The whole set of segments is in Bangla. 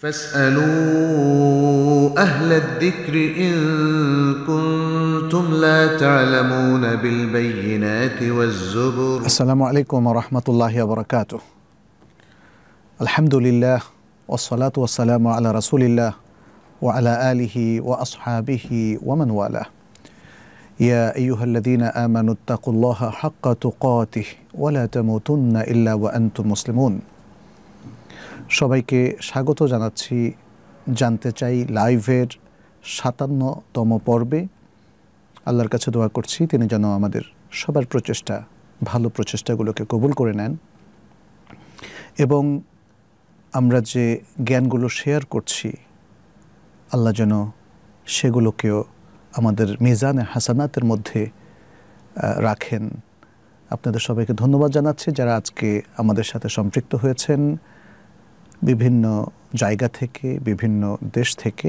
فاسألوا أهل الذكر إن كنتم لا تعلمون بالبينات والزبر السلام عليكم ورحمة الله وبركاته الحمد لله والصلاة والسلام على رسول الله وعلى آله وأصحابه ومن والاه يا أيها الذين آمنوا اتقوا الله حق تقاته ولا تموتن إلا وأنتم مسلمون সবাইকে স্বাগত জানাচ্ছি জানতে চাই লাইভের সাতান্নতম পর্বে আল্লাহর কাছে দোয়া করছি তিনি যেন আমাদের সবার প্রচেষ্টা ভালো প্রচেষ্টাগুলোকে কবুল করে নেন এবং আমরা যে জ্ঞানগুলো শেয়ার করছি আল্লাহ যেন সেগুলোকেও আমাদের মিজানে হাসানাতের মধ্যে রাখেন আপনাদের সবাইকে ধন্যবাদ জানাচ্ছি যারা আজকে আমাদের সাথে সম্পৃক্ত হয়েছেন বিভিন্ন জায়গা থেকে বিভিন্ন দেশ থেকে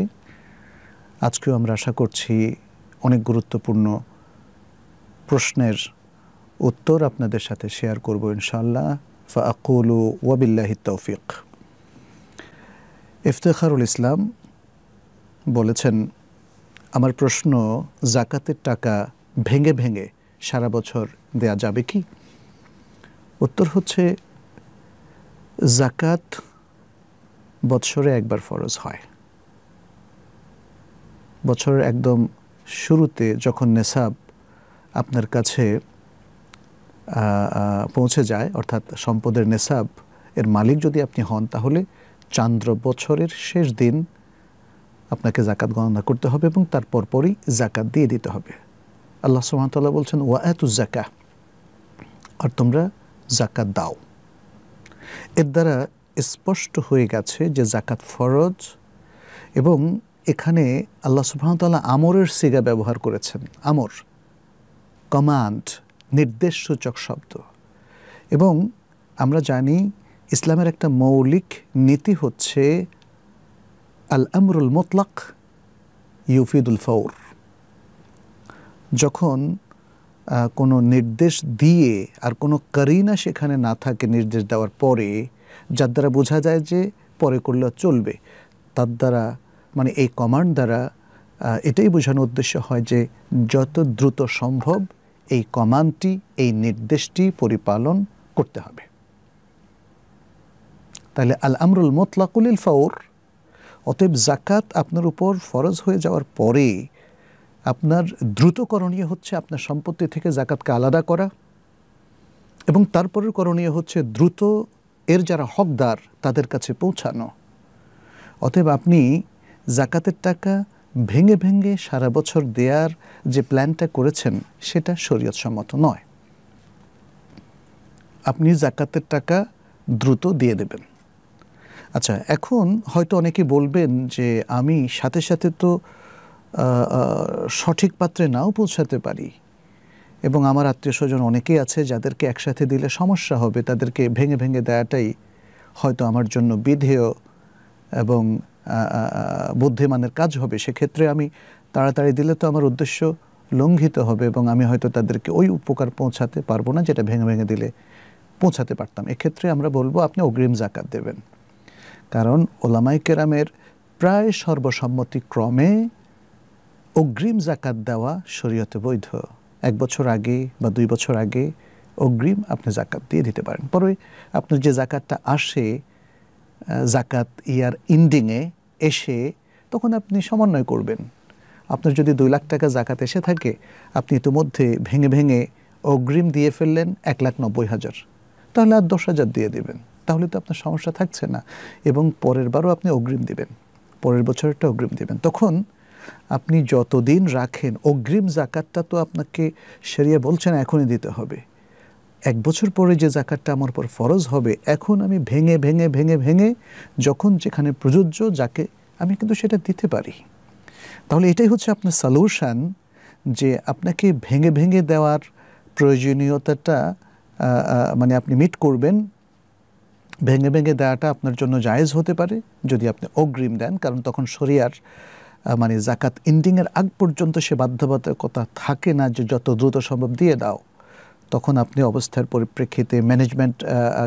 আজকেও আমরা আশা করছি অনেক গুরুত্বপূর্ণ প্রশ্নের উত্তর আপনাদের সাথে শেয়ার করব ইনশাল্লাহ ফাকুল ওয়াবিল্লাহি তৌফিক ইফতেখারুল ইসলাম বলেছেন আমার প্রশ্ন জাকাতের টাকা ভেঙে ভেঙে সারা বছর দেয়া যাবে কি উত্তর হচ্ছে জাকাত বৎসরে একবার ফরজ হয় বছরের একদম শুরুতে যখন নেশাব আপনার কাছে পৌঁছে যায় অর্থাৎ সম্পদের নেশাব এর মালিক যদি আপনি হন তাহলে চান্দ্র বছরের শেষ দিন আপনাকে জাকাত গণনা করতে হবে এবং তার পরপরই জাকাত দিয়ে দিতে হবে আল্লাহ সুহামতাল্লাহ বলছেন ওয়া এত জাকা আর তোমরা জাকাত দাও এর দ্বারা স্পষ্ট হয়ে গেছে যে জাকাত ফরজ এবং এখানে আল্লাহ সুবাহতাল্লাহ আমরের সিগা ব্যবহার করেছেন আমর কমান্ড নির্দেশসূচক শব্দ এবং আমরা জানি ইসলামের একটা মৌলিক নীতি হচ্ছে আল আমরুল মোতলাক ইউফিদুল ফৌর যখন কোনো নির্দেশ দিয়ে আর কোনো করিনা সেখানে না থাকে নির্দেশ দেওয়ার পরে যার দ্বারা বোঝা যায় যে পরে করলে চলবে তার দ্বারা মানে এই কমান্ড দ্বারা এটাই বোঝানোর উদ্দেশ্য হয় যে যত দ্রুত সম্ভব এই কমান্ডটি এই নির্দেশটি পরিপালন করতে হবে তাহলে আল আমরুল মোতলাকুলিল ফাউর অতএব জাকাত আপনার উপর ফরজ হয়ে যাওয়ার পরে আপনার দ্রুত করণীয় হচ্ছে আপনার সম্পত্তি থেকে জাকাতকে আলাদা করা এবং তারপরের করণীয় হচ্ছে দ্রুত এর যারা হকদার তাদের কাছে পৌঁছানো অতএব আপনি জাকাতের টাকা ভেঙে ভেঙে সারা বছর দেয়ার যে প্ল্যানটা করেছেন সেটা শরীয়তসম্মত নয় আপনি জাকাতের টাকা দ্রুত দিয়ে দেবেন আচ্ছা এখন হয়তো অনেকে বলবেন যে আমি সাথে সাথে তো সঠিক পাত্রে নাও পৌঁছাতে পারি এবং আমার আত্মীয় স্বজন অনেকেই আছে যাদেরকে একসাথে দিলে সমস্যা হবে তাদেরকে ভেঙে ভেঙে দেওয়াটাই হয়তো আমার জন্য বিধেয় এবং বুদ্ধিমানের কাজ হবে সেক্ষেত্রে আমি তাড়াতাড়ি দিলে তো আমার উদ্দেশ্য লঙ্ঘিত হবে এবং আমি হয়তো তাদেরকে ওই উপকার পৌঁছাতে পারবো না যেটা ভেঙে ভেঙে দিলে পৌঁছাতে পারতাম এক্ষেত্রে আমরা বলবো আপনি অগ্রিম জাকাত দেবেন কারণ ওলামাই কেরামের প্রায় সর্বসম্মতিক্রমে অগ্রিম জাকাত দেওয়া শরীয়তে বৈধ এক বছর আগে বা দুই বছর আগে অগ্রিম আপনি জাকাত দিয়ে দিতে পারেন পরে আপনার যে জাকাতটা আসে জাকাত ইয়ার ইন্ডিংয়ে এসে তখন আপনি সমন্বয় করবেন আপনার যদি দুই লাখ টাকা জাকাত এসে থাকে আপনি ইতিমধ্যে ভেঙে ভেঙে অগ্রিম দিয়ে ফেললেন এক লাখ নব্বই হাজার তাহলে আর দশ হাজার দিয়ে দেবেন তাহলে তো আপনার সমস্যা থাকছে না এবং পরের বারও আপনি অগ্রিম দিবেন পরের বছরটা অগ্রিম দিবেন তখন আপনি যতদিন রাখেন অগ্রিম জাকাতটা তো আপনাকে সেরিয়া বলছেন এখনই দিতে হবে এক বছর পরে যে জাকাতটা আমার পর ফরজ হবে এখন আমি ভেঙে ভেঙে ভেঙে ভেঙে যখন যেখানে প্রযোজ্য যাকে আমি কিন্তু সেটা দিতে পারি তাহলে এটাই হচ্ছে আপনার সলিউশান যে আপনাকে ভেঙে ভেঙে দেওয়ার প্রয়োজনীয়তাটা মানে আপনি মিট করবেন ভেঙে ভেঙে দেওয়াটা আপনার জন্য জায়েজ হতে পারে যদি আপনি অগ্রিম দেন কারণ তখন শরিয়ার মানে জাকাত এন্ডিংয়ের আগ পর্যন্ত সে বাধ্যবাধকতা থাকে না যে যত দ্রুত সম্ভব দিয়ে দাও তখন আপনি অবস্থার পরিপ্রেক্ষিতে ম্যানেজমেন্ট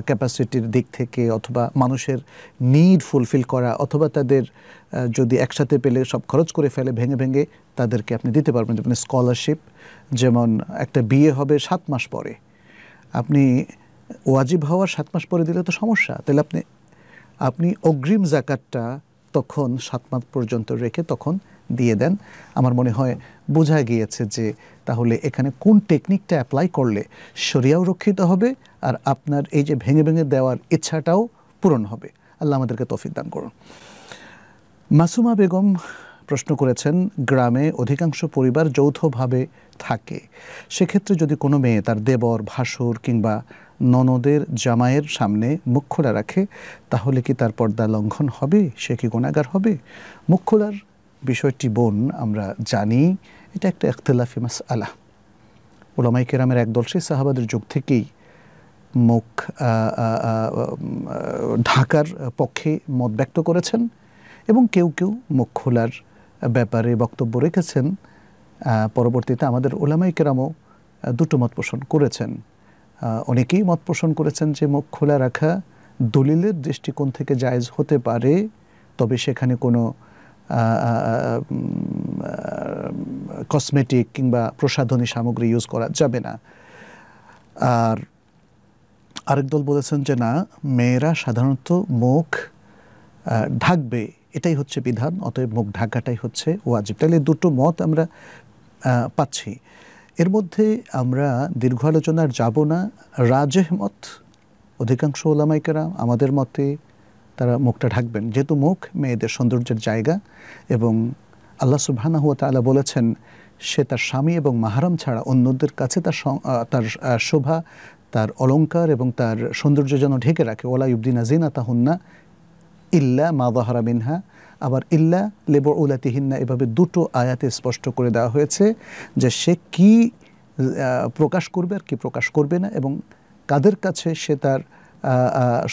ক্যাপাসিটির দিক থেকে অথবা মানুষের নিড ফুলফিল করা অথবা তাদের যদি একসাথে পেলে সব খরচ করে ফেলে ভেঙে ভেঙে তাদেরকে আপনি দিতে পারবেন যেমন স্কলারশিপ যেমন একটা বিয়ে হবে সাত মাস পরে আপনি ওয়াজিব হওয়ার সাত মাস পরে দিলে তো সমস্যা তাহলে আপনি আপনি অগ্রিম জাকাতটা তখন সাত মাস পর্যন্ত রেখে তখন দিয়ে দেন আমার মনে হয় বোঝা গিয়েছে যে তাহলে এখানে কোন টেকনিকটা অ্যাপ্লাই করলে শরিয়াও রক্ষিত হবে আর আপনার এই যে ভেঙে ভেঙে দেওয়ার ইচ্ছাটাও পূরণ হবে আল্লাহ আমাদেরকে তফিক দান করুন মাসুমা বেগম প্রশ্ন করেছেন গ্রামে অধিকাংশ পরিবার যৌথভাবে থাকে সেক্ষেত্রে যদি কোনো মেয়ে তার দেবর ভাসুর কিংবা ননদের জামায়ের সামনে মুখ খোলা রাখে তাহলে কি তার পর্দা লঙ্ঘন হবে সে কি গুণাগার হবে মুখ খোলার বিষয়টি বোন আমরা জানি এটা একটা এখতলাফি মাস আলা ওলামাই কেরামের একদল সেই সাহাবাদের যুগ থেকেই মুখ ঢাকার পক্ষে মত ব্যক্ত করেছেন এবং কেউ কেউ মুখ খোলার ব্যাপারে বক্তব্য রেখেছেন পরবর্তীতে আমাদের ওলামাই কেরামও দুটো মত পোষণ করেছেন অনেকেই মত পোষণ করেছেন যে মুখ খোলা রাখা দলিলের দৃষ্টিকোণ থেকে জায়জ হতে পারে তবে সেখানে কোনো কসমেটিক কিংবা প্রসাধনী সামগ্রী ইউজ করা যাবে না আর আরেক দল বলেছেন যে না মেয়েরা সাধারণত মুখ ঢাকবে এটাই হচ্ছে বিধান অতএব মুখ ঢাকাটাই হচ্ছে ওয়াজিব তাহলে দুটো মত আমরা পাচ্ছি এর মধ্যে আমরা দীর্ঘ আলোচনার যাব না রাজেহ মত অধিকাংশ ওলামাইকেরা আমাদের মতে তারা মুখটা ঢাকবেন যেহেতু মুখ মেয়েদের সৌন্দর্যের জায়গা এবং আল্লাহ সুবাহানা হুয়া তালা বলেছেন সে তার স্বামী এবং মাহারাম ছাড়া অন্যদের কাছে তার তার শোভা তার অলঙ্কার এবং তার সৌন্দর্য যেন ঢেকে রাখে ওলা ইউদ্দিন আজিনা তাহুন্না ইল্লা মা বাহারা মিনহা আবার ইল্লা লেবর তিহিন্না এভাবে দুটো আয়াতে স্পষ্ট করে দেওয়া হয়েছে যে সে কি প্রকাশ করবে আর কি প্রকাশ করবে না এবং কাদের কাছে সে তার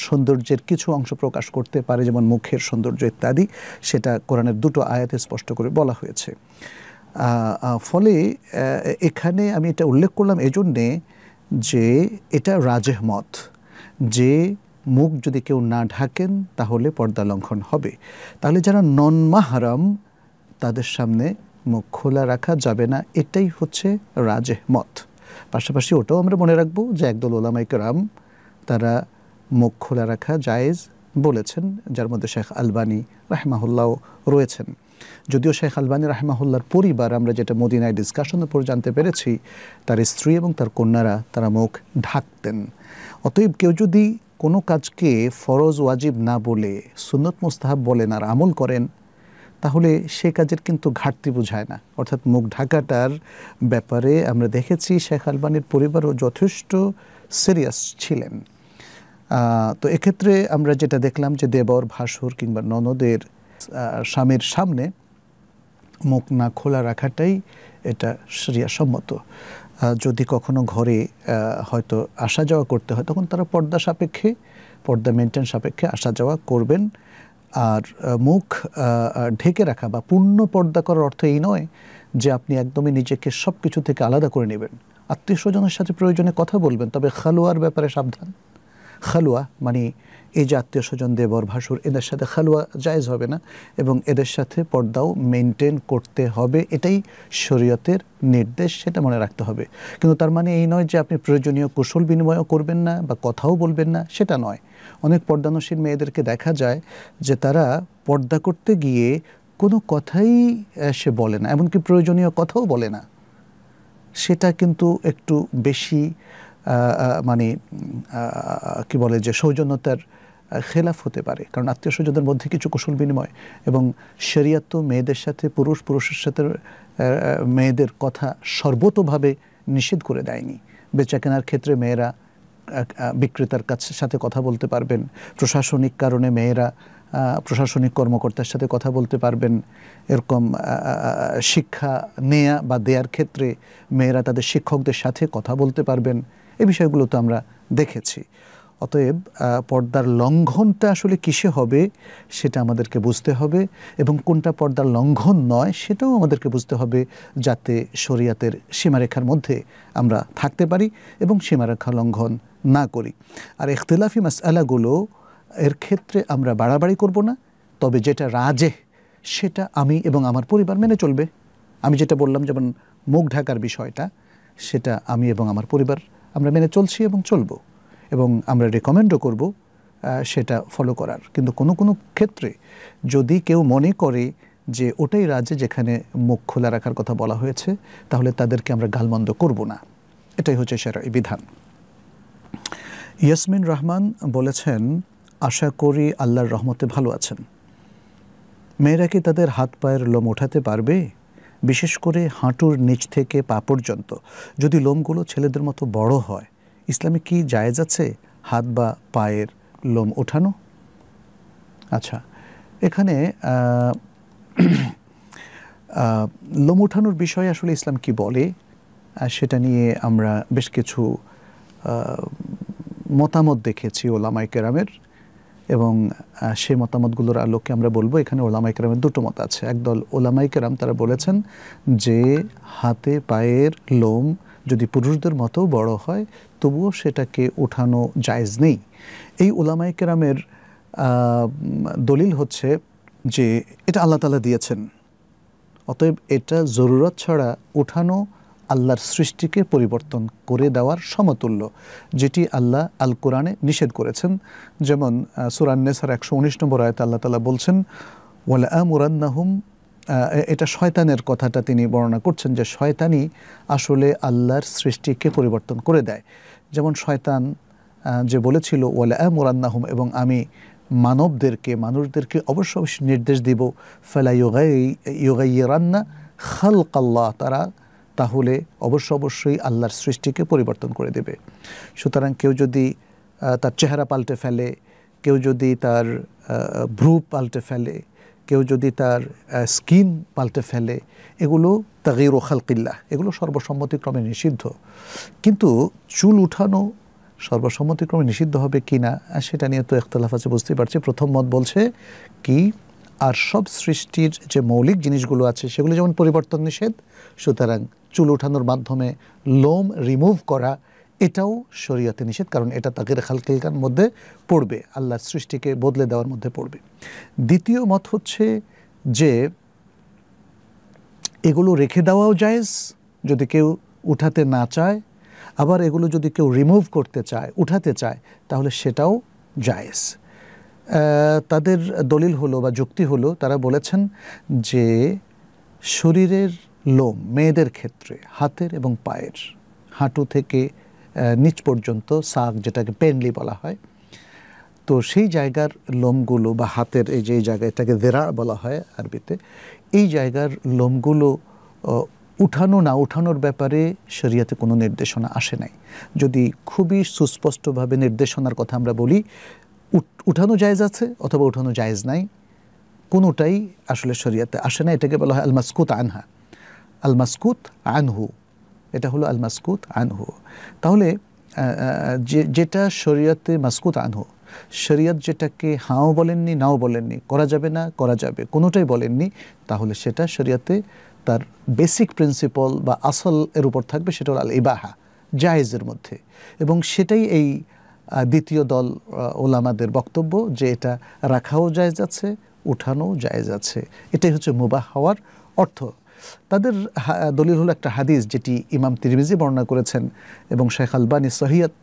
সৌন্দর্যের কিছু অংশ প্রকাশ করতে পারে যেমন মুখের সৌন্দর্য ইত্যাদি সেটা কোরআনের দুটো আয়াতে স্পষ্ট করে বলা হয়েছে ফলে এখানে আমি এটা উল্লেখ করলাম এজন্যে যে এটা রাজেহ মত যে মুখ যদি কেউ না ঢাকেন তাহলে পর্দা লঙ্ঘন হবে তাহলে যারা নন মাহারাম তাদের সামনে মুখ খোলা রাখা যাবে না এটাই হচ্ছে রাজেহ মত পাশাপাশি ওটাও আমরা মনে রাখবো যে একদল ওলামাইক রাম তারা মুখ খোলা রাখা জায়েজ বলেছেন যার মধ্যে শেখ আলবানি রাহমাহুল্লাও রয়েছেন যদিও শেখ আলবানি রাহমাহুল্লার পরিবার আমরা যেটা মদিনায় ডিসকাশনের পর জানতে পেরেছি তার স্ত্রী এবং তার কন্যারা তারা মুখ ঢাকতেন অতএব কেউ যদি কোনো কাজকে ফরজ ওয়াজিব না বলে সুনত মুস্তাহাব বলেন আর আমল করেন তাহলে সে কাজের কিন্তু ঘাটতি বোঝায় না অর্থাৎ মুখ ঢাকাটার ব্যাপারে আমরা দেখেছি শেখ আলবানির পরিবারও যথেষ্ট সিরিয়াস ছিলেন তো এক্ষেত্রে আমরা যেটা দেখলাম যে দেবর ভাসুর কিংবা ননদের স্বামীর সামনে মুখ না খোলা রাখাটাই এটা সম্মত যদি কখনো ঘরে হয়তো আসা যাওয়া করতে হয় তখন তারা পর্দা সাপেক্ষে পর্দা মেনটেন সাপেক্ষে আসা যাওয়া করবেন আর মুখ ঢেকে রাখা বা পূর্ণ পর্দা করার অর্থ এই নয় যে আপনি একদমই নিজেকে সব কিছু থেকে আলাদা করে নেবেন আত্মীয় স্বজনের সাথে প্রয়োজনে কথা বলবেন তবে খালুয়ার ব্যাপারে সাবধান খালুয়া মানে এই যে আত্মীয় স্বজন দেবর ভাসুর এদের সাথে খালুয়া জায়জ হবে না এবং এদের সাথে পর্দাও মেনটেন করতে হবে এটাই শরীয়তের নির্দেশ সেটা মনে রাখতে হবে কিন্তু তার মানে এই নয় যে আপনি প্রয়োজনীয় কৌশল বিনিময়ও করবেন না বা কথাও বলবেন না সেটা নয় অনেক পর্দানশীল মেয়েদেরকে দেখা যায় যে তারা পর্দা করতে গিয়ে কোনো কথাই সে বলে না এমনকি প্রয়োজনীয় কথাও বলে না সেটা কিন্তু একটু বেশি মানে কি বলে যে সৌজন্যতার খেলাফ হতে পারে কারণ আত্মীয় স্বজনদের মধ্যে কিছু কুশল বিনিময় এবং শরিয়াত তো মেয়েদের সাথে পুরুষ পুরুষের সাথে মেয়েদের কথা সর্বতোভাবে নিষেধ করে দেয়নি বেচাকেনার ক্ষেত্রে মেয়েরা বিক্রেতার কাছে সাথে কথা বলতে পারবেন প্রশাসনিক কারণে মেয়েরা প্রশাসনিক কর্মকর্তার সাথে কথা বলতে পারবেন এরকম শিক্ষা নেয়া বা দেয়ার ক্ষেত্রে মেয়েরা তাদের শিক্ষকদের সাথে কথা বলতে পারবেন এই বিষয়গুলো তো আমরা দেখেছি অতএব পর্দার লঙ্ঘনটা আসলে কিসে হবে সেটা আমাদেরকে বুঝতে হবে এবং কোনটা পর্দার লঙ্ঘন নয় সেটাও আমাদেরকে বুঝতে হবে যাতে শরিয়াতের সীমারেখার মধ্যে আমরা থাকতে পারি এবং সীমারেখা লঙ্ঘন না করি আর এখতলাফি মাসালাগুলো এর ক্ষেত্রে আমরা বাড়াবাড়ি করব না তবে যেটা রাজে সেটা আমি এবং আমার পরিবার মেনে চলবে আমি যেটা বললাম যেমন মুখ ঢাকার বিষয়টা সেটা আমি এবং আমার পরিবার আমরা মেনে চলছি এবং চলব এবং আমরা রেকমেন্ডও করব সেটা ফলো করার কিন্তু কোনো কোনো ক্ষেত্রে যদি কেউ মনে করে যে ওটাই রাজ্যে যেখানে মুখ খোলা রাখার কথা বলা হয়েছে তাহলে তাদেরকে আমরা গালমন্দ করব না এটাই হচ্ছে সেরা বিধান ইয়াসমিন রহমান বলেছেন আশা করি আল্লাহর রহমতে ভালো আছেন মেয়েরা কি তাদের হাত পায়ের লোম ওঠাতে পারবে বিশেষ করে হাঁটুর নিচ থেকে পা পর্যন্ত যদি লোমগুলো ছেলেদের মতো বড় হয় ইসলামে কি জায়েজ আছে হাত বা পায়ের লোম ওঠানো আচ্ছা এখানে লোম ওঠানোর বিষয়ে আসলে ইসলাম কি বলে সেটা নিয়ে আমরা বেশ কিছু মতামত দেখেছি ওলামাই কেরামের এবং সেই মতামতগুলোর আলোকে আমরা বলবো এখানে ওলামাই কেরামের দুটো মত আছে একদল ওলামাই কেরাম তারা বলেছেন যে হাতে পায়ের লোম যদি পুরুষদের মতো বড় হয় তবুও সেটাকে ওঠানো জায়জ নেই এই ওলামাইকেরামের দলিল হচ্ছে যে এটা আল্লাহ তালা দিয়েছেন অতএব এটা জরুরত ছাড়া ওঠানো আল্লাহর সৃষ্টিকে পরিবর্তন করে দেওয়ার সমতুল্য যেটি আল্লাহ আল কোরআনে নিষেধ করেছেন যেমন সুরান্নেসার একশো উনিশ নম্বর আয়তে আল্লাহ তালা বলছেন ওয়ালা আমুরান্নাহুম এটা শয়তানের কথাটা তিনি বর্ণনা করছেন যে শয়তানই আসলে আল্লাহর সৃষ্টিকে পরিবর্তন করে দেয় যেমন শয়তান যে বলেছিল ওয়ালা মুরান্নাহুম এবং আমি মানবদেরকে মানুষদেরকে অবশ্য অবশ্যই নির্দেশ দিব ফেলা ইয়োগাই ইয়োগাইয়ে রান্না কাল্লা তারা তাহলে অবশ্য অবশ্যই আল্লাহর সৃষ্টিকে পরিবর্তন করে দেবে সুতরাং কেউ যদি তার চেহারা পাল্টে ফেলে কেউ যদি তার ভ্রু পাল্টে ফেলে কেউ যদি তার স্কিন পাল্টে ফেলে এগুলো তাগির ও খালকিল্লা এগুলো সর্বসম্মতিক্রমে নিষিদ্ধ কিন্তু চুল উঠানো সর্বসম্মতিক্রমে নিষিদ্ধ হবে কি না সেটা নিয়ে তো একতলাফ আছে বুঝতেই পারছি প্রথম মত বলছে কি আর সব সৃষ্টির যে মৌলিক জিনিসগুলো আছে সেগুলো যেমন পরিবর্তন নিষেধ সুতরাং চুল উঠানোর মাধ্যমে লোম রিমুভ করা এটাও শরীয়তে নিষেধ কারণ এটা তাকের খালকিলকার মধ্যে পড়বে আল্লাহর সৃষ্টিকে বদলে দেওয়ার মধ্যে পড়বে দ্বিতীয় মত হচ্ছে যে এগুলো রেখে দেওয়াও জায়েজ যদি কেউ উঠাতে না চায় আবার এগুলো যদি কেউ রিমুভ করতে চায় উঠাতে চায় তাহলে সেটাও জায়েজ তাদের দলিল হলো বা যুক্তি হলো তারা বলেছেন যে শরীরের লোম মেয়েদের ক্ষেত্রে হাতের এবং পায়ের হাঁটু থেকে নিচ পর্যন্ত শাক যেটাকে পেনলি বলা হয় তো সেই জায়গার লোমগুলো বা হাতের এই যে জায়গা এটাকে দেরা বলা হয় আরবিতে এই জায়গার লোমগুলো উঠানো না উঠানোর ব্যাপারে শরিয়াতে কোনো নির্দেশনা আসে নাই যদি খুবই সুস্পষ্টভাবে নির্দেশনার কথা আমরা বলি উঠানো জায়জ আছে অথবা উঠানো জায়জ নাই কোনোটাই আসলে শরিয়াতে আসে না এটাকে বলা হয় আলমাস্কুত আনহা আল মাসকুত আনহু এটা হলো আল মাসকুত আনহু তাহলে যে যেটা শরীয়তে মাসকুত আনহু শরীয়ত যেটাকে হাও বলেননি নাও বলেননি করা যাবে না করা যাবে কোনোটাই বলেননি তাহলে সেটা শরীয়তে তার বেসিক প্রিন্সিপাল বা আসল এর উপর থাকবে সেটা হলো আল ইবাহা জায়েজের মধ্যে এবং সেটাই এই দ্বিতীয় দল ওলামাদের বক্তব্য যে এটা রাখাও যায় আছে উঠানো জায়েজ আছে এটাই হচ্ছে মুবাহ হওয়ার অর্থ তাদের দলিল হলো একটা হাদিস যেটি ইমাম তিরমিজি বর্ণনা করেছেন এবং শেখ আলবানি সহিয়াত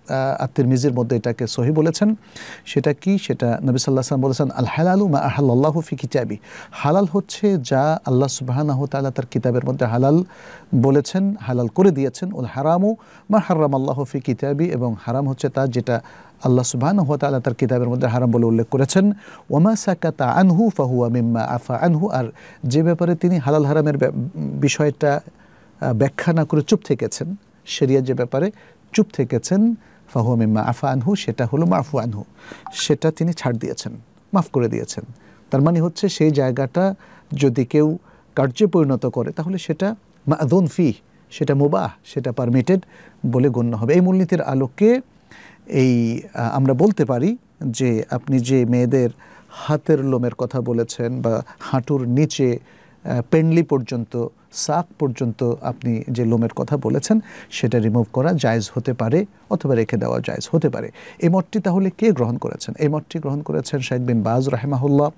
আর তিরমিজির মধ্যে এটাকে সহি বলেছেন সেটা কি সেটা নবী সাল্লাহ সাল্লাম বলেছেন আল হালালু মা আহাল্লাহ ফি কিতাবি হালাল হচ্ছে যা আল্লাহ সুবাহানাহ তালা তার কিতাবের মধ্যে হালাল বলেছেন হালাল করে দিয়েছেন উল হারামু মা হারাম আল্লাহ ফি কিতাবি এবং হারাম হচ্ছে তা যেটা আল্লাহ সুবাহান হুয়া তাল্লাহ তার কিতাবের মধ্যে হারাম বলে উল্লেখ করেছেন ওমা সাকাতা আনহু ফাহুয়া মিম্মা আফা আনহু আর যে ব্যাপারে তিনি হালাল হারামের বিষয়টা ব্যাখ্যা না করে চুপ থেকেছেন সেরিয়া যে ব্যাপারে চুপ থেকেছেন ফাহুয়া মিম্মা আফা আনহু সেটা হলো মাফু আনহু সেটা তিনি ছাড় দিয়েছেন মাফ করে দিয়েছেন তার মানে হচ্ছে সেই জায়গাটা যদি কেউ কার্যে পরিণত করে তাহলে সেটা মা ফি সেটা মোবাহ সেটা পারমিটেড বলে গণ্য হবে এই মূলনীতির আলোকে এই আমরা বলতে পারি যে আপনি যে মেয়েদের হাতের লোমের কথা বলেছেন বা হাঁটুর নিচে পেনলি পর্যন্ত সাক পর্যন্ত আপনি যে লোমের কথা বলেছেন সেটা রিমুভ করা জায়জ হতে পারে অথবা রেখে দেওয়া জায়জ হতে পারে এই মতটি তাহলে কে গ্রহণ করেছেন এই মতটি গ্রহণ করেছেন শেখ বিন বাজ রাহেমাহুল্লাহ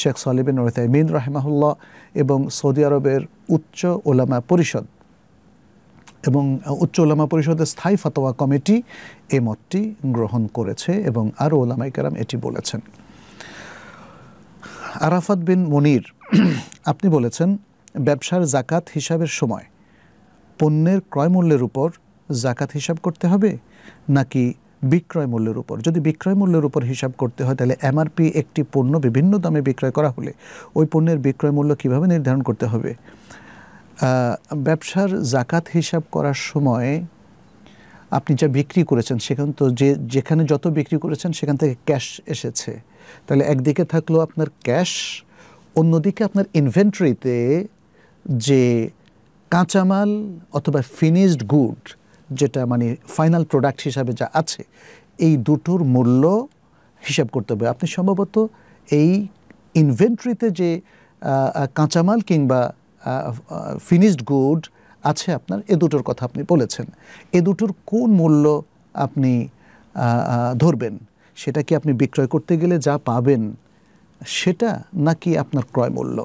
শেখ সালিবিন রহতাইমিন রাহেমাহুল্লাহ এবং সৌদি আরবের উচ্চ ওলামা পরিষদ এবং উচ্চ ওলামা পরিষদের স্থায়ী ফতোয়া কমিটি এ মতটি গ্রহণ করেছে এবং আরও ওলামাইকারাম এটি বলেছেন আরাফাত বিন মনির আপনি বলেছেন ব্যবসার জাকাত হিসাবের সময় পণ্যের ক্রয় মূল্যের উপর জাকাত হিসাব করতে হবে নাকি বিক্রয় মূল্যের উপর যদি বিক্রয় মূল্যের উপর হিসাব করতে হয় তাহলে এমআরপি একটি পণ্য বিভিন্ন দামে বিক্রয় করা হলে ওই পণ্যের বিক্রয় মূল্য কিভাবে নির্ধারণ করতে হবে ব্যবসার জাকাত হিসাব করার সময় আপনি যা বিক্রি করেছেন সেখান তো যে যেখানে যত বিক্রি করেছেন সেখান থেকে ক্যাশ এসেছে তাহলে একদিকে থাকলো আপনার ক্যাশ অন্যদিকে আপনার ইনভেন্টরিতে যে কাঁচামাল অথবা ফিনিশড গুড যেটা মানে ফাইনাল প্রোডাক্ট হিসাবে যা আছে এই দুটোর মূল্য হিসাব করতে হবে আপনি সম্ভবত এই ইনভেন্টরিতে যে কাঁচামাল কিংবা ফিনিশড গুড আছে আপনার এ দুটোর কথা আপনি বলেছেন এ দুটোর কোন মূল্য আপনি ধরবেন সেটা কি আপনি বিক্রয় করতে গেলে যা পাবেন সেটা নাকি আপনার ক্রয় মূল্য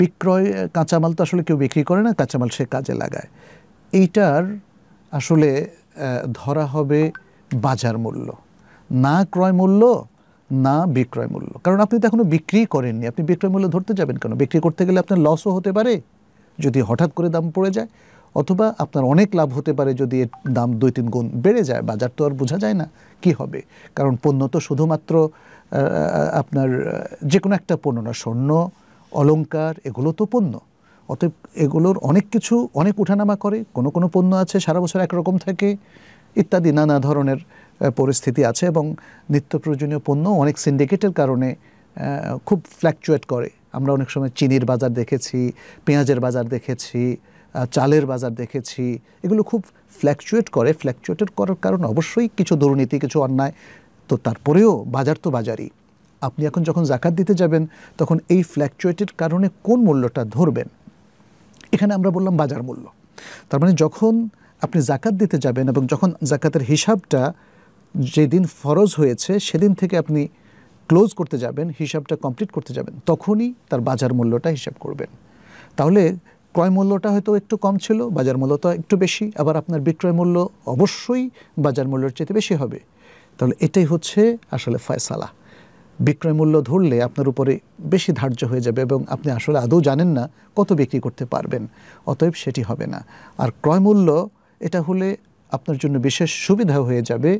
বিক্রয় কাঁচামাল তো আসলে কেউ বিক্রি করে না কাঁচামাল সে কাজে লাগায় এইটার আসলে ধরা হবে বাজার মূল্য না ক্রয় মূল্য না বিক্রয় মূল্য কারণ আপনি তো এখনও বিক্রি করেননি আপনি বিক্রয় মূল্য ধরতে যাবেন কেন বিক্রি করতে গেলে আপনার লসও হতে পারে যদি হঠাৎ করে দাম পড়ে যায় অথবা আপনার অনেক লাভ হতে পারে যদি এর দাম দুই তিন গুণ বেড়ে যায় বাজার তো আর বোঝা যায় না কি হবে কারণ পণ্য তো শুধুমাত্র আপনার যে কোনো একটা পণ্য না স্বর্ণ অলঙ্কার এগুলো তো পণ্য অতএব এগুলোর অনেক কিছু অনেক উঠানামা করে কোনো কোনো পণ্য আছে সারা বছর একরকম থাকে ইত্যাদি নানা ধরনের পরিস্থিতি আছে এবং নিত্য প্রয়োজনীয় পণ্য অনেক সিন্ডিকেটের কারণে খুব ফ্ল্যাকচুয়েট করে আমরা অনেক সময় চিনির বাজার দেখেছি পেঁয়াজের বাজার দেখেছি চালের বাজার দেখেছি এগুলো খুব ফ্ল্যাকচুয়েট করে ফ্ল্যাকচুয়েটেড করার কারণে অবশ্যই কিছু দুর্নীতি কিছু অন্যায় তো তারপরেও বাজার তো বাজারই আপনি এখন যখন জাকাত দিতে যাবেন তখন এই ফ্ল্যাকচুয়েটের কারণে কোন মূল্যটা ধরবেন এখানে আমরা বললাম বাজার মূল্য তার মানে যখন আপনি জাকাত দিতে যাবেন এবং যখন জাকাতের হিসাবটা যেদিন ফরজ হয়েছে সেদিন থেকে আপনি ক্লোজ করতে যাবেন হিসাবটা কমপ্লিট করতে যাবেন তখনই তার বাজার মূল্যটা হিসাব করবেন তাহলে ক্রয় মূল্যটা হয়তো একটু কম ছিল বাজার মূল্যটা একটু বেশি আবার আপনার বিক্রয় মূল্য অবশ্যই বাজার মূল্যের চেয়ে বেশি হবে তাহলে এটাই হচ্ছে আসলে ফয়সালা বিক্রয় মূল্য ধরলে আপনার উপরে বেশি ধার্য হয়ে যাবে এবং আপনি আসলে আদৌ জানেন না কত বিক্রি করতে পারবেন অতএব সেটি হবে না আর ক্রয় মূল্য এটা হলে আপনার জন্য বিশেষ সুবিধা হয়ে যাবে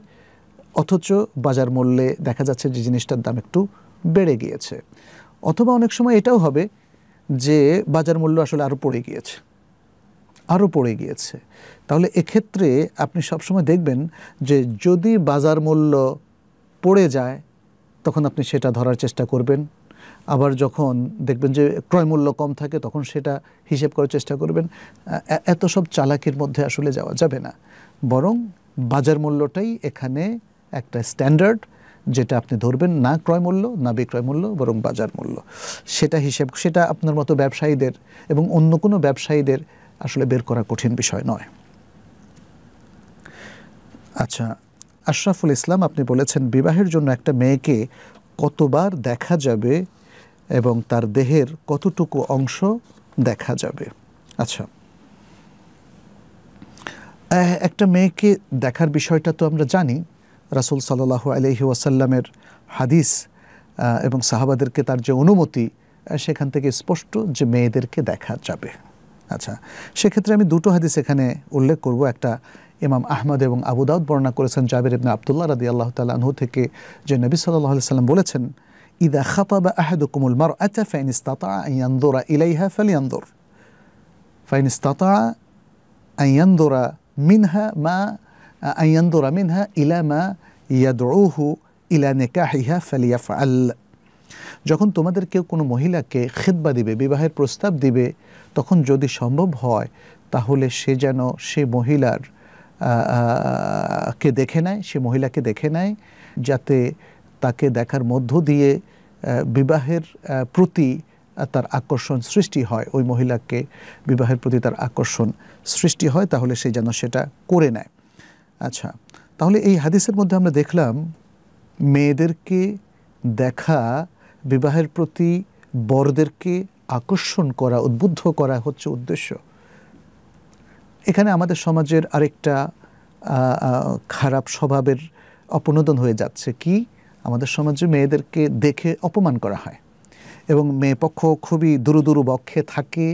অথচ বাজার মূল্যে দেখা যাচ্ছে যে জিনিসটার দাম একটু বেড়ে গিয়েছে অথবা অনেক সময় এটাও হবে যে বাজার মূল্য আসলে আরও পড়ে গিয়েছে আরও পড়ে গিয়েছে তাহলে এক্ষেত্রে আপনি সবসময় দেখবেন যে যদি বাজার মূল্য পড়ে যায় তখন আপনি সেটা ধরার চেষ্টা করবেন আবার যখন দেখবেন যে ক্রয়মূল্য কম থাকে তখন সেটা হিসেব করার চেষ্টা করবেন এত সব চালাকির মধ্যে আসলে যাওয়া যাবে না বরং বাজার মূল্যটাই এখানে একটা স্ট্যান্ডার্ড যেটা আপনি ধরবেন না ক্রয় মূল্য না বিক্রয় মূল্য বরং বাজার মূল্য সেটা হিসেব সেটা আপনার মতো ব্যবসায়ীদের এবং অন্য কোনো ব্যবসায়ীদের আসলে বের করা কঠিন বিষয় নয় আচ্ছা আশরাফুল ইসলাম আপনি বলেছেন বিবাহের জন্য একটা মেয়েকে কতবার দেখা যাবে এবং তার দেহের কতটুকু অংশ দেখা যাবে আচ্ছা একটা মেয়েকে দেখার বিষয়টা তো আমরা জানি রাসুল সাল্লাহ আলহি ওয়াসাল্লামের হাদিস এবং সাহাবাদেরকে তার যে অনুমতি সেখান থেকে স্পষ্ট যে মেয়েদেরকে দেখা যাবে আচ্ছা সেক্ষেত্রে আমি দুটো হাদিস এখানে উল্লেখ করব একটা ইমাম আহমদ এবং আবুদাউদ বর্ণনা করেছেন জাবির ইবনা আবদুল্লাহ রাদি আল্লাহ তালাহু থেকে যে নবী সাল্লাহ সাল্লাম বলেছেন ইদা আহেদ কুমুল মার আচ্ছা ফাইন ইস্তাতা আইয়ান্দোরা ইলাইহা ফালিয়ান্দোর ফাইন ইস্তাতা আইয়ান্দোরা মিনহা মা أن ينظر منها إلى ما يدعوه إلى نكاحها فليفعل যখন তোমাদের কেউ কোনো মহিলাকে খেদবা দিবে বিবাহের প্রস্তাব দিবে তখন যদি সম্ভব হয় তাহলে সে যেন সে মহিলার কে দেখে নেয় সে মহিলাকে দেখে নেয় যাতে তাকে দেখার মধ্য দিয়ে বিবাহের প্রতি তার আকর্ষণ সৃষ্টি হয় ওই মহিলাকে বিবাহের প্রতি তার আকর্ষণ সৃষ্টি হয় তাহলে সে যেন সেটা করে নেয় আচ্ছা তাহলে এই হাদিসের মধ্যে আমরা দেখলাম মেয়েদেরকে দেখা বিবাহের প্রতি বরদেরকে আকর্ষণ করা উদ্বুদ্ধ করা হচ্ছে উদ্দেশ্য এখানে আমাদের সমাজের আরেকটা খারাপ স্বভাবের অপনোদন হয়ে যাচ্ছে কি আমাদের সমাজে মেয়েদেরকে দেখে অপমান করা হয় এবং মেয়ে পক্ষ খুবই দুরুদুরু বক্ষে থাকে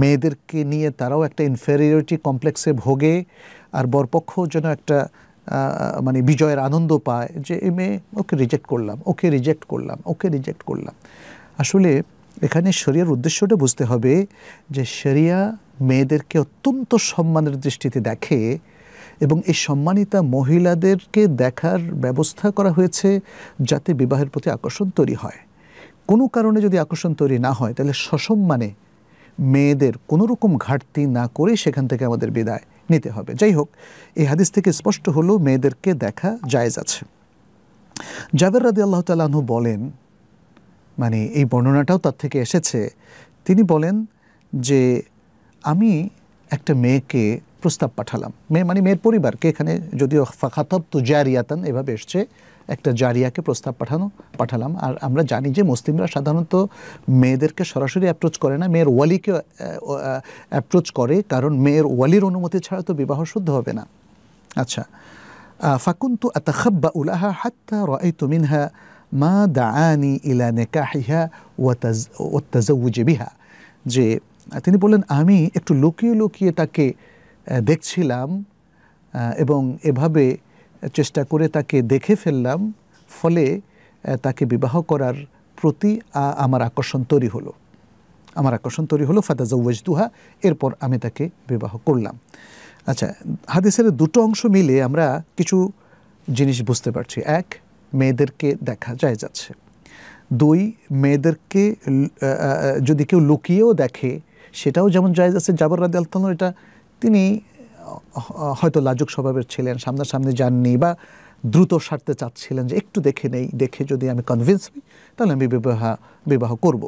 মেয়েদেরকে নিয়ে তারাও একটা ইনফেরিয়রিটি কমপ্লেক্সে ভোগে আর বরপক্ষ যেন একটা মানে বিজয়ের আনন্দ পায় যে এ মেয়ে ওকে রিজেক্ট করলাম ওকে রিজেক্ট করলাম ওকে রিজেক্ট করলাম আসলে এখানে শরিয়ার উদ্দেশ্যটা বুঝতে হবে যে শরিয়া মেয়েদেরকে অত্যন্ত সম্মানের দৃষ্টিতে দেখে এবং এই সম্মানিতা মহিলাদেরকে দেখার ব্যবস্থা করা হয়েছে যাতে বিবাহের প্রতি আকর্ষণ তৈরি হয় কোনো কারণে যদি আকর্ষণ তৈরি না হয় তাহলে সসম্মানে মেয়েদের কোনো রকম ঘাটতি না করে সেখান থেকে আমাদের বিদায় নিতে হবে যাই হোক এই হাদিস থেকে স্পষ্ট হলো মেয়েদেরকে দেখা জায়জ আছে জাবের রাদি আল্লাহ তালাহু বলেন মানে এই বর্ণনাটাও তার থেকে এসেছে তিনি বলেন যে আমি একটা মেয়েকে প্রস্তাব পাঠালাম মেয়ে মানে মেয়ের পরিবারকে এখানে যদিও ফাখাতব তো জারিয়াতান এভাবে এসছে একটা জারিয়াকে প্রস্তাব পাঠানো পাঠালাম আর আমরা জানি যে মুসলিমরা সাধারণত মেয়েদেরকে সরাসরি অ্যাপ্রোচ করে না মেয়ের ওয়ালিকে অ্যাপ্রোচ করে কারণ মেয়ের ওয়ালির অনুমতি ছাড়া তো বিবাহ শুদ্ধ হবে না আচ্ছা ফাকুন্তু আতাখাব্বা উলাহা হাত্তা তুমিন হা মা দানি ইলা নিকাহিহা ওয়া তাজাউজি বিহা যে তিনি বললেন আমি একটু লুকিয়ে লুকিয়ে তাকে দেখছিলাম এবং এভাবে চেষ্টা করে তাকে দেখে ফেললাম ফলে তাকে বিবাহ করার প্রতি আমার আকর্ষণ তৈরি হলো আমার আকর্ষণ তৈরি হলো ফাদাজাউজ দুহা এরপর আমি তাকে বিবাহ করলাম আচ্ছা হাদিসের দুটো অংশ মিলে আমরা কিছু জিনিস বুঝতে পারছি এক মেয়েদেরকে দেখা যায় যাচ্ছে দুই মেয়েদেরকে যদি কেউ লুকিয়েও দেখে সেটাও যেমন যায় যাচ্ছে জাবর রাজি আলতাল এটা তিনি হয়তো লাজুক স্বভাবের ছিলেন সামনাসামনি যাননি বা দ্রুত সারতে চাচ্ছিলেন যে একটু দেখে নেই দেখে যদি আমি কনভিন্স হই তাহলে আমি বিবাহ বিবাহ করব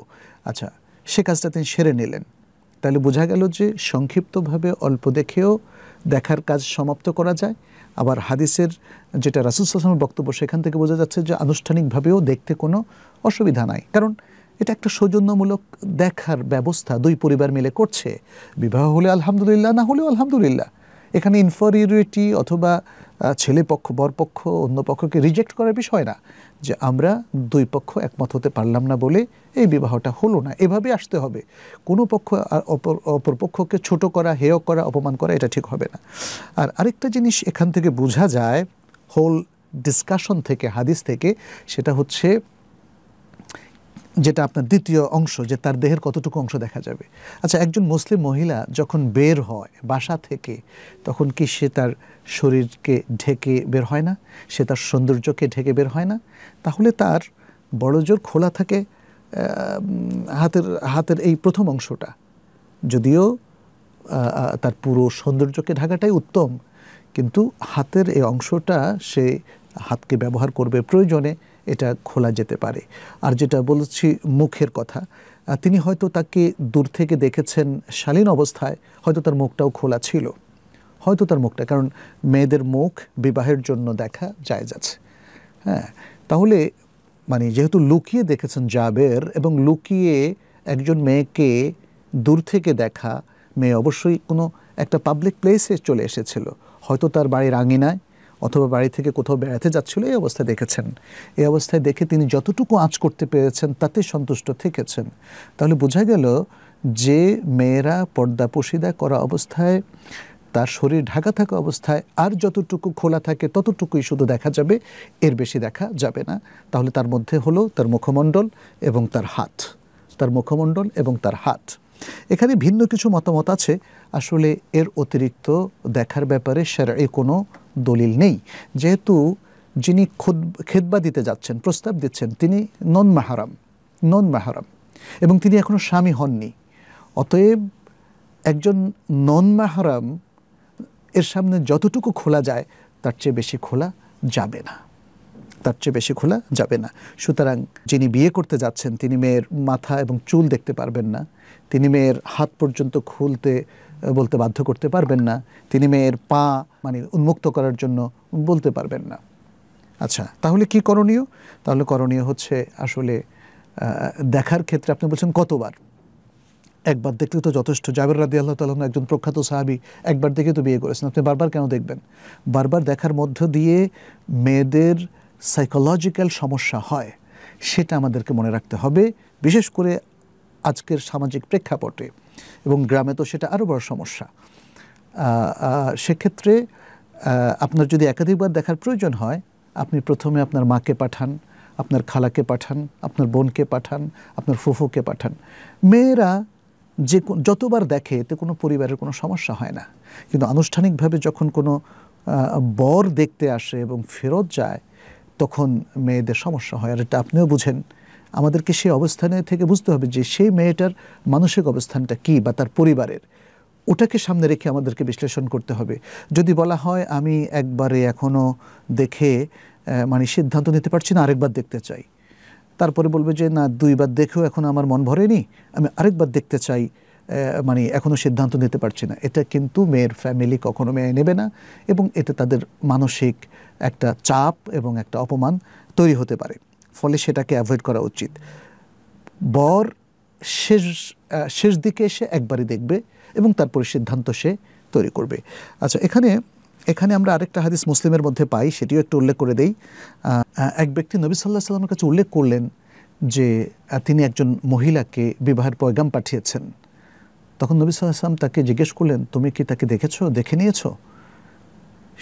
আচ্ছা সে কাজটা তিনি সেরে নিলেন তাহলে বোঝা গেল যে সংক্ষিপ্তভাবে অল্প দেখেও দেখার কাজ সমাপ্ত করা যায় আবার হাদিসের যেটা রাসুল সালামের বক্তব্য সেখান থেকে বোঝা যাচ্ছে যে আনুষ্ঠানিকভাবেও দেখতে কোনো অসুবিধা নাই কারণ এটা একটা সৌজন্যমূলক দেখার ব্যবস্থা দুই পরিবার মিলে করছে বিবাহ হলে আলহামদুলিল্লাহ না হলেও আলহামদুলিল্লাহ এখানে ইনফরিয়রিটি অথবা ছেলে পক্ষ বরপক্ষ অন্য পক্ষকে রিজেক্ট করার বিষয় না যে আমরা দুই পক্ষ একমত হতে পারলাম না বলে এই বিবাহটা হলো না এভাবে আসতে হবে কোনো পক্ষ আর অপর অপর পক্ষকে ছোটো করা হেয় করা অপমান করা এটা ঠিক হবে না আর আরেকটা জিনিস এখান থেকে বোঝা যায় হোল ডিসকাশন থেকে হাদিস থেকে সেটা হচ্ছে যেটা আপনার দ্বিতীয় অংশ যে তার দেহের কতটুকু অংশ দেখা যাবে আচ্ছা একজন মুসলিম মহিলা যখন বের হয় বাসা থেকে তখন কি সে তার শরীরকে ঢেকে বের হয় না সে তার সৌন্দর্যকে ঢেকে বের হয় না তাহলে তার বড় জোর খোলা থাকে হাতের হাতের এই প্রথম অংশটা যদিও তার পুরো সৌন্দর্যকে ঢাকাটাই উত্তম কিন্তু হাতের এই অংশটা সে হাতকে ব্যবহার করবে প্রয়োজনে এটা খোলা যেতে পারে আর যেটা বলছি মুখের কথা তিনি হয়তো তাকে দূর থেকে দেখেছেন শালীন অবস্থায় হয়তো তার মুখটাও খোলা ছিল হয়তো তার মুখটা কারণ মেয়েদের মুখ বিবাহের জন্য দেখা যায় যাচ্ছে হ্যাঁ তাহলে মানে যেহেতু লুকিয়ে দেখেছেন জাবের এবং লুকিয়ে একজন মেয়েকে দূর থেকে দেখা মেয়ে অবশ্যই কোনো একটা পাবলিক প্লেসে চলে এসেছিল হয়তো তার বাড়ির আঙিনায় অথবা বাড়ি থেকে কোথাও বেড়াতে যাচ্ছিল এই অবস্থায় দেখেছেন এই অবস্থায় দেখে তিনি যতটুকু আঁচ করতে পেরেছেন তাতে সন্তুষ্ট থেকেছেন তাহলে বোঝা গেল যে মেয়েরা পর্দা পশিদা করা অবস্থায় তার শরীর ঢাকা থাকা অবস্থায় আর যতটুকু খোলা থাকে ততটুকুই শুধু দেখা যাবে এর বেশি দেখা যাবে না তাহলে তার মধ্যে হলো তার মুখমণ্ডল এবং তার হাত তার মুখমণ্ডল এবং তার হাত এখানে ভিন্ন কিছু মতামত আছে আসলে এর অতিরিক্ত দেখার ব্যাপারে সেরাই কোনো দলিল নেই যেহেতু যিনি খুদ খেদবা দিতে যাচ্ছেন প্রস্তাব দিচ্ছেন তিনি নন মাহারাম নন মাহারাম এবং তিনি এখনও স্বামী হননি অতএব একজন নন মাহারাম এর সামনে যতটুকু খোলা যায় তার চেয়ে বেশি খোলা যাবে না তার চেয়ে বেশি খোলা যাবে না সুতরাং যিনি বিয়ে করতে যাচ্ছেন তিনি মেয়ের মাথা এবং চুল দেখতে পারবেন না তিনি মেয়ের হাত পর্যন্ত খুলতে বলতে বাধ্য করতে পারবেন না তিনি মেয়ের পা মানে উন্মুক্ত করার জন্য বলতে পারবেন না আচ্ছা তাহলে কি করণীয় তাহলে করণীয় হচ্ছে আসলে দেখার ক্ষেত্রে আপনি বলছেন কতবার একবার দেখলে তো যথেষ্ট জাবের রাদি আল্লাহ তালন একজন প্রখ্যাত সাহাবি একবার দেখে তো বিয়ে করেছেন আপনি বারবার কেন দেখবেন বারবার দেখার মধ্য দিয়ে মেয়েদের সাইকোলজিক্যাল সমস্যা হয় সেটা আমাদেরকে মনে রাখতে হবে বিশেষ করে আজকের সামাজিক প্রেক্ষাপটে এবং গ্রামে তো সেটা আরও বড় সমস্যা সেক্ষেত্রে আপনার যদি একাধিকবার দেখার প্রয়োজন হয় আপনি প্রথমে আপনার মাকে পাঠান আপনার খালাকে পাঠান আপনার বোনকে পাঠান আপনার ফুফুকে পাঠান মেয়েরা যে যতবার দেখে এতে কোনো পরিবারের কোনো সমস্যা হয় না কিন্তু আনুষ্ঠানিকভাবে যখন কোনো বর দেখতে আসে এবং ফেরত যায় তখন মেয়েদের সমস্যা হয় আর এটা আপনিও বুঝেন আমাদেরকে সেই অবস্থানে থেকে বুঝতে হবে যে সেই মেয়েটার মানসিক অবস্থানটা কি বা তার পরিবারের ওটাকে সামনে রেখে আমাদেরকে বিশ্লেষণ করতে হবে যদি বলা হয় আমি একবারে এখনও দেখে মানে সিদ্ধান্ত নিতে পারছি না আরেকবার দেখতে চাই তারপরে বলবে যে না দুইবার দেখেও এখন আমার মন ভরেনি আমি আরেকবার দেখতে চাই মানে এখনও সিদ্ধান্ত নিতে পারছি না এটা কিন্তু মেয়ের ফ্যামিলি কখনো মেয়ে নেবে না এবং এটা তাদের মানসিক একটা চাপ এবং একটা অপমান তৈরি হতে পারে ফলে সেটাকে অ্যাভয়েড করা উচিত বর শেষ শেষ দিকে এসে একবারই দেখবে এবং তারপরে সিদ্ধান্ত সে তৈরি করবে আচ্ছা এখানে এখানে আমরা আরেকটা হাদিস মুসলিমের মধ্যে পাই সেটিও একটু উল্লেখ করে দেই এক ব্যক্তি নবী সাল্লাহ সাল্লামের কাছে উল্লেখ করলেন যে তিনি একজন মহিলাকে বিবাহের পয়গাম পাঠিয়েছেন তখন নবী সাল্লাম তাকে জিজ্ঞেস করলেন তুমি কি তাকে দেখেছো দেখে নিয়েছ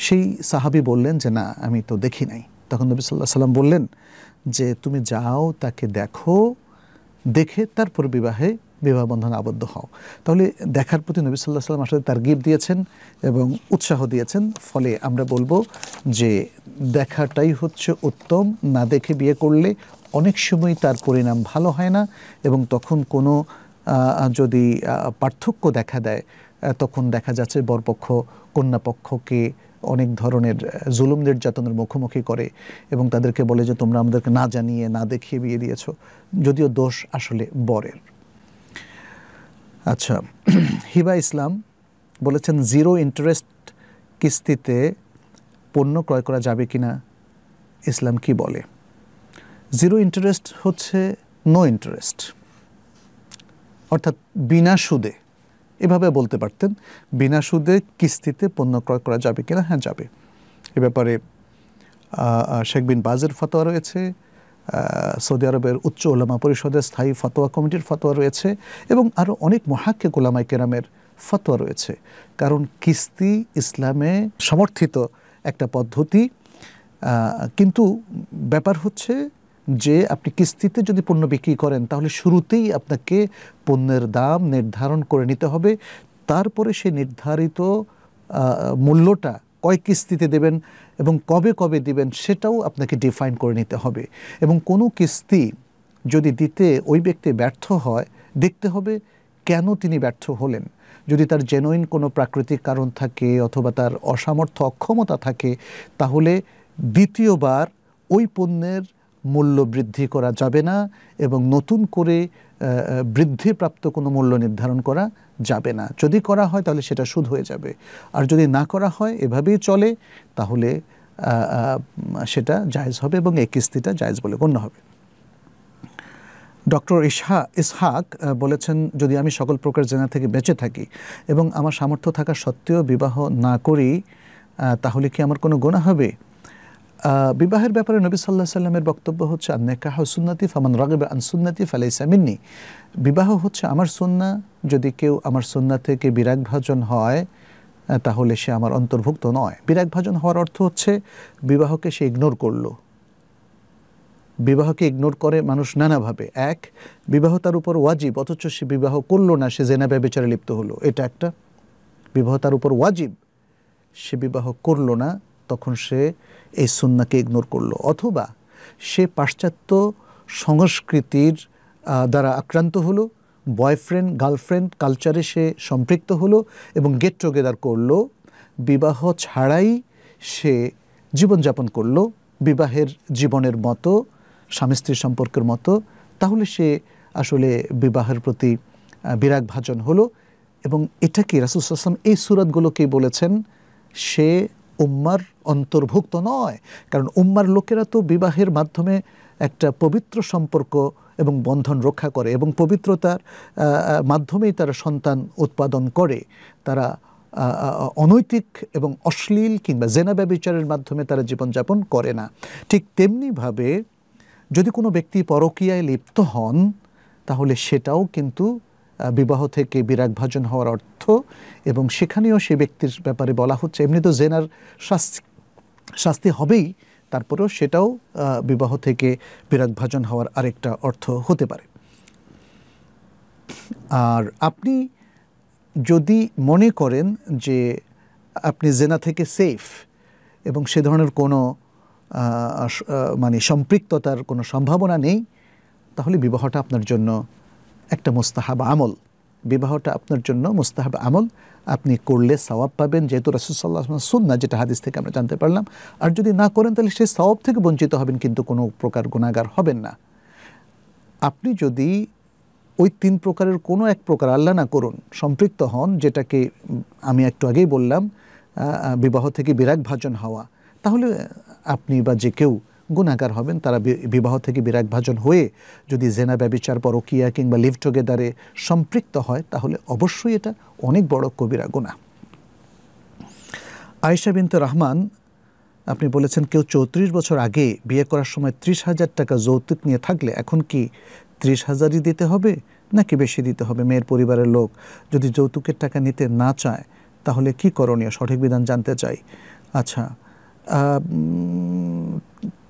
সেই সাহাবি বললেন যে না আমি তো দেখি নাই তখন নবী সাল্লাহ সাল্লাম বললেন যে তুমি যাও তাকে দেখো দেখে তারপর বিবাহে বিবাহ বন্ধনে আবদ্ধ হও তাহলে দেখার প্রতি নবী সাল্লাহ সাল্লাম আসলে তার গিফট দিয়েছেন এবং উৎসাহ দিয়েছেন ফলে আমরা বলবো যে দেখাটাই হচ্ছে উত্তম না দেখে বিয়ে করলে অনেক সময় তার পরিণাম ভালো হয় না এবং তখন কোনো যদি পার্থক্য দেখা দেয় তখন দেখা যাচ্ছে বরপক্ষ কন্যাপক্ষকে অনেক ধরনের জুলুম নির্যাতনের মুখোমুখি করে এবং তাদেরকে বলে যে তোমরা আমাদেরকে না জানিয়ে না দেখিয়ে বিয়ে দিয়েছ যদিও দোষ আসলে বরের আচ্ছা হিবা ইসলাম বলেছেন জিরো ইন্টারেস্ট কিস্তিতে পণ্য ক্রয় করা যাবে কি না ইসলাম কি বলে জিরো ইন্টারেস্ট হচ্ছে নো ইন্টারেস্ট অর্থাৎ বিনা সুদে এভাবে বলতে পারতেন বিনা সুদে কিস্তিতে পণ্য ক্রয় করা যাবে কিনা হ্যাঁ যাবে এ ব্যাপারে শেখ বিন বাজের ফতোয়া রয়েছে সৌদি আরবের উচ্চ ওলামা পরিষদের স্থায়ী ফতোয়া কমিটির ফতোয়া রয়েছে এবং আরও অনেক মহাক্কে গোলামাই কেরামের ফতোয়া রয়েছে কারণ কিস্তি ইসলামে সমর্থিত একটা পদ্ধতি কিন্তু ব্যাপার হচ্ছে যে আপনি কিস্তিতে যদি পণ্য বিক্রি করেন তাহলে শুরুতেই আপনাকে পণ্যের দাম নির্ধারণ করে নিতে হবে তারপরে সেই নির্ধারিত মূল্যটা কয় কিস্তিতে দেবেন এবং কবে কবে দিবেন সেটাও আপনাকে ডিফাইন করে নিতে হবে এবং কোনো কিস্তি যদি দিতে ওই ব্যক্তি ব্যর্থ হয় দেখতে হবে কেন তিনি ব্যর্থ হলেন যদি তার জেনুইন কোনো প্রাকৃতিক কারণ থাকে অথবা তার অসামর্থ্য অক্ষমতা থাকে তাহলে দ্বিতীয়বার ওই পণ্যের মূল্য বৃদ্ধি করা যাবে না এবং নতুন করে বৃদ্ধিপ্রাপ্ত কোনো মূল্য নির্ধারণ করা যাবে না যদি করা হয় তাহলে সেটা সুদ হয়ে যাবে আর যদি না করা হয় এভাবেই চলে তাহলে সেটা জায়জ হবে এবং এই কিস্তিটা জায়জ বলে গণ্য হবে ডক্টর ইসহা ইসহাক বলেছেন যদি আমি সকল প্রকার জেনা থেকে বেঁচে থাকি এবং আমার সামর্থ্য থাকা সত্ত্বেও বিবাহ না করি তাহলে কি আমার কোনো গোনা হবে বিবাহের ব্যাপারে নবী সাল্লাহ সাল্লামের বক্তব্য হচ্ছে আন্নেকাহ সুন্নাতি ফামান রাগবে আন সুন্নাতি ফালাই সামিননি বিবাহ হচ্ছে আমার সুন্না যদি কেউ আমার সুন্না থেকে বিরাগ ভাজন হয় তাহলে সে আমার অন্তর্ভুক্ত নয় বিরাগ ভাজন হওয়ার অর্থ হচ্ছে বিবাহকে সে ইগনোর করলো বিবাহকে ইগনোর করে মানুষ নানাভাবে এক বিবাহ তার উপর ওয়াজিব অথচ সে বিবাহ করলো না সে জেনা ব্যবচারে লিপ্ত হলো এটা একটা বিবাহ তার উপর ওয়াজিব সে বিবাহ করলো না তখন সে এই সুন্নাকে ইগনোর করলো অথবা সে পাশ্চাত্য সংস্কৃতির দ্বারা আক্রান্ত হলো বয়ফ্রেন্ড গার্লফ্রেন্ড কালচারে সে সম্পৃক্ত হলো এবং গেট টুগেদার করলো বিবাহ ছাড়াই সে জীবনযাপন করলো বিবাহের জীবনের মতো স্বামী স্ত্রীর সম্পর্কের মতো তাহলে সে আসলে বিবাহের প্রতি বিরাগ ভাজন হলো এবং এটা কি রাসুল আসলাম এই সুরাতগুলোকেই বলেছেন সে উম্মার অন্তর্ভুক্ত নয় কারণ উম্মার লোকেরা তো বিবাহের মাধ্যমে একটা পবিত্র সম্পর্ক এবং বন্ধন রক্ষা করে এবং পবিত্রতার মাধ্যমেই তারা সন্তান উৎপাদন করে তারা অনৈতিক এবং অশ্লীল কিংবা জেনা বিচারের মাধ্যমে তারা জীবনযাপন করে না ঠিক তেমনিভাবে যদি কোনো ব্যক্তি পরকীয়ায় লিপ্ত হন তাহলে সেটাও কিন্তু বিবাহ থেকে বিরাগ ভাজন হওয়ার অর্থ এবং সেখানেও সে ব্যক্তির ব্যাপারে বলা হচ্ছে এমনি তো জেনার শাস্তি শাস্তি হবেই তারপরেও সেটাও বিবাহ থেকে বিরাগভাজন হওয়ার আরেকটা অর্থ হতে পারে আর আপনি যদি মনে করেন যে আপনি জেনা থেকে সেফ এবং সে ধরনের কোনো মানে সম্পৃক্ততার কোনো সম্ভাবনা নেই তাহলে বিবাহটা আপনার জন্য একটা মোস্তাহাব আমল বিবাহটা আপনার জন্য মোস্তাহাব আমল আপনি করলে সওয়াব পাবেন যেহেতু শুন সুন্না যেটা হাদিস থেকে আমরা জানতে পারলাম আর যদি না করেন তাহলে সেই সওয়াব থেকে বঞ্চিত হবেন কিন্তু কোনো প্রকার গুণাগার হবেন না আপনি যদি ওই তিন প্রকারের কোনো এক প্রকার আল্লাহ না করুন সম্পৃক্ত হন যেটাকে আমি একটু আগেই বললাম বিবাহ থেকে বিরাগ ভাজন হওয়া তাহলে আপনি বা যে কেউ গুণাগার হবেন তারা বিবাহ থেকে বিরাগ ভাজন হয়ে যদি জেনা ব্যবিচার পরকিয়া কিংবা লিভ টুগেদারে সম্পৃক্ত হয় তাহলে অবশ্যই এটা অনেক বড় কবিরা গুণা আয়েশা বিনতে রহমান আপনি বলেছেন কেউ চৌত্রিশ বছর আগে বিয়ে করার সময় ত্রিশ হাজার টাকা যৌতুক নিয়ে থাকলে এখন কি ত্রিশ হাজারই দিতে হবে নাকি বেশি দিতে হবে মেয়ের পরিবারের লোক যদি যৌতুকের টাকা নিতে না চায় তাহলে কি করণীয় সঠিক বিধান জানতে চাই আচ্ছা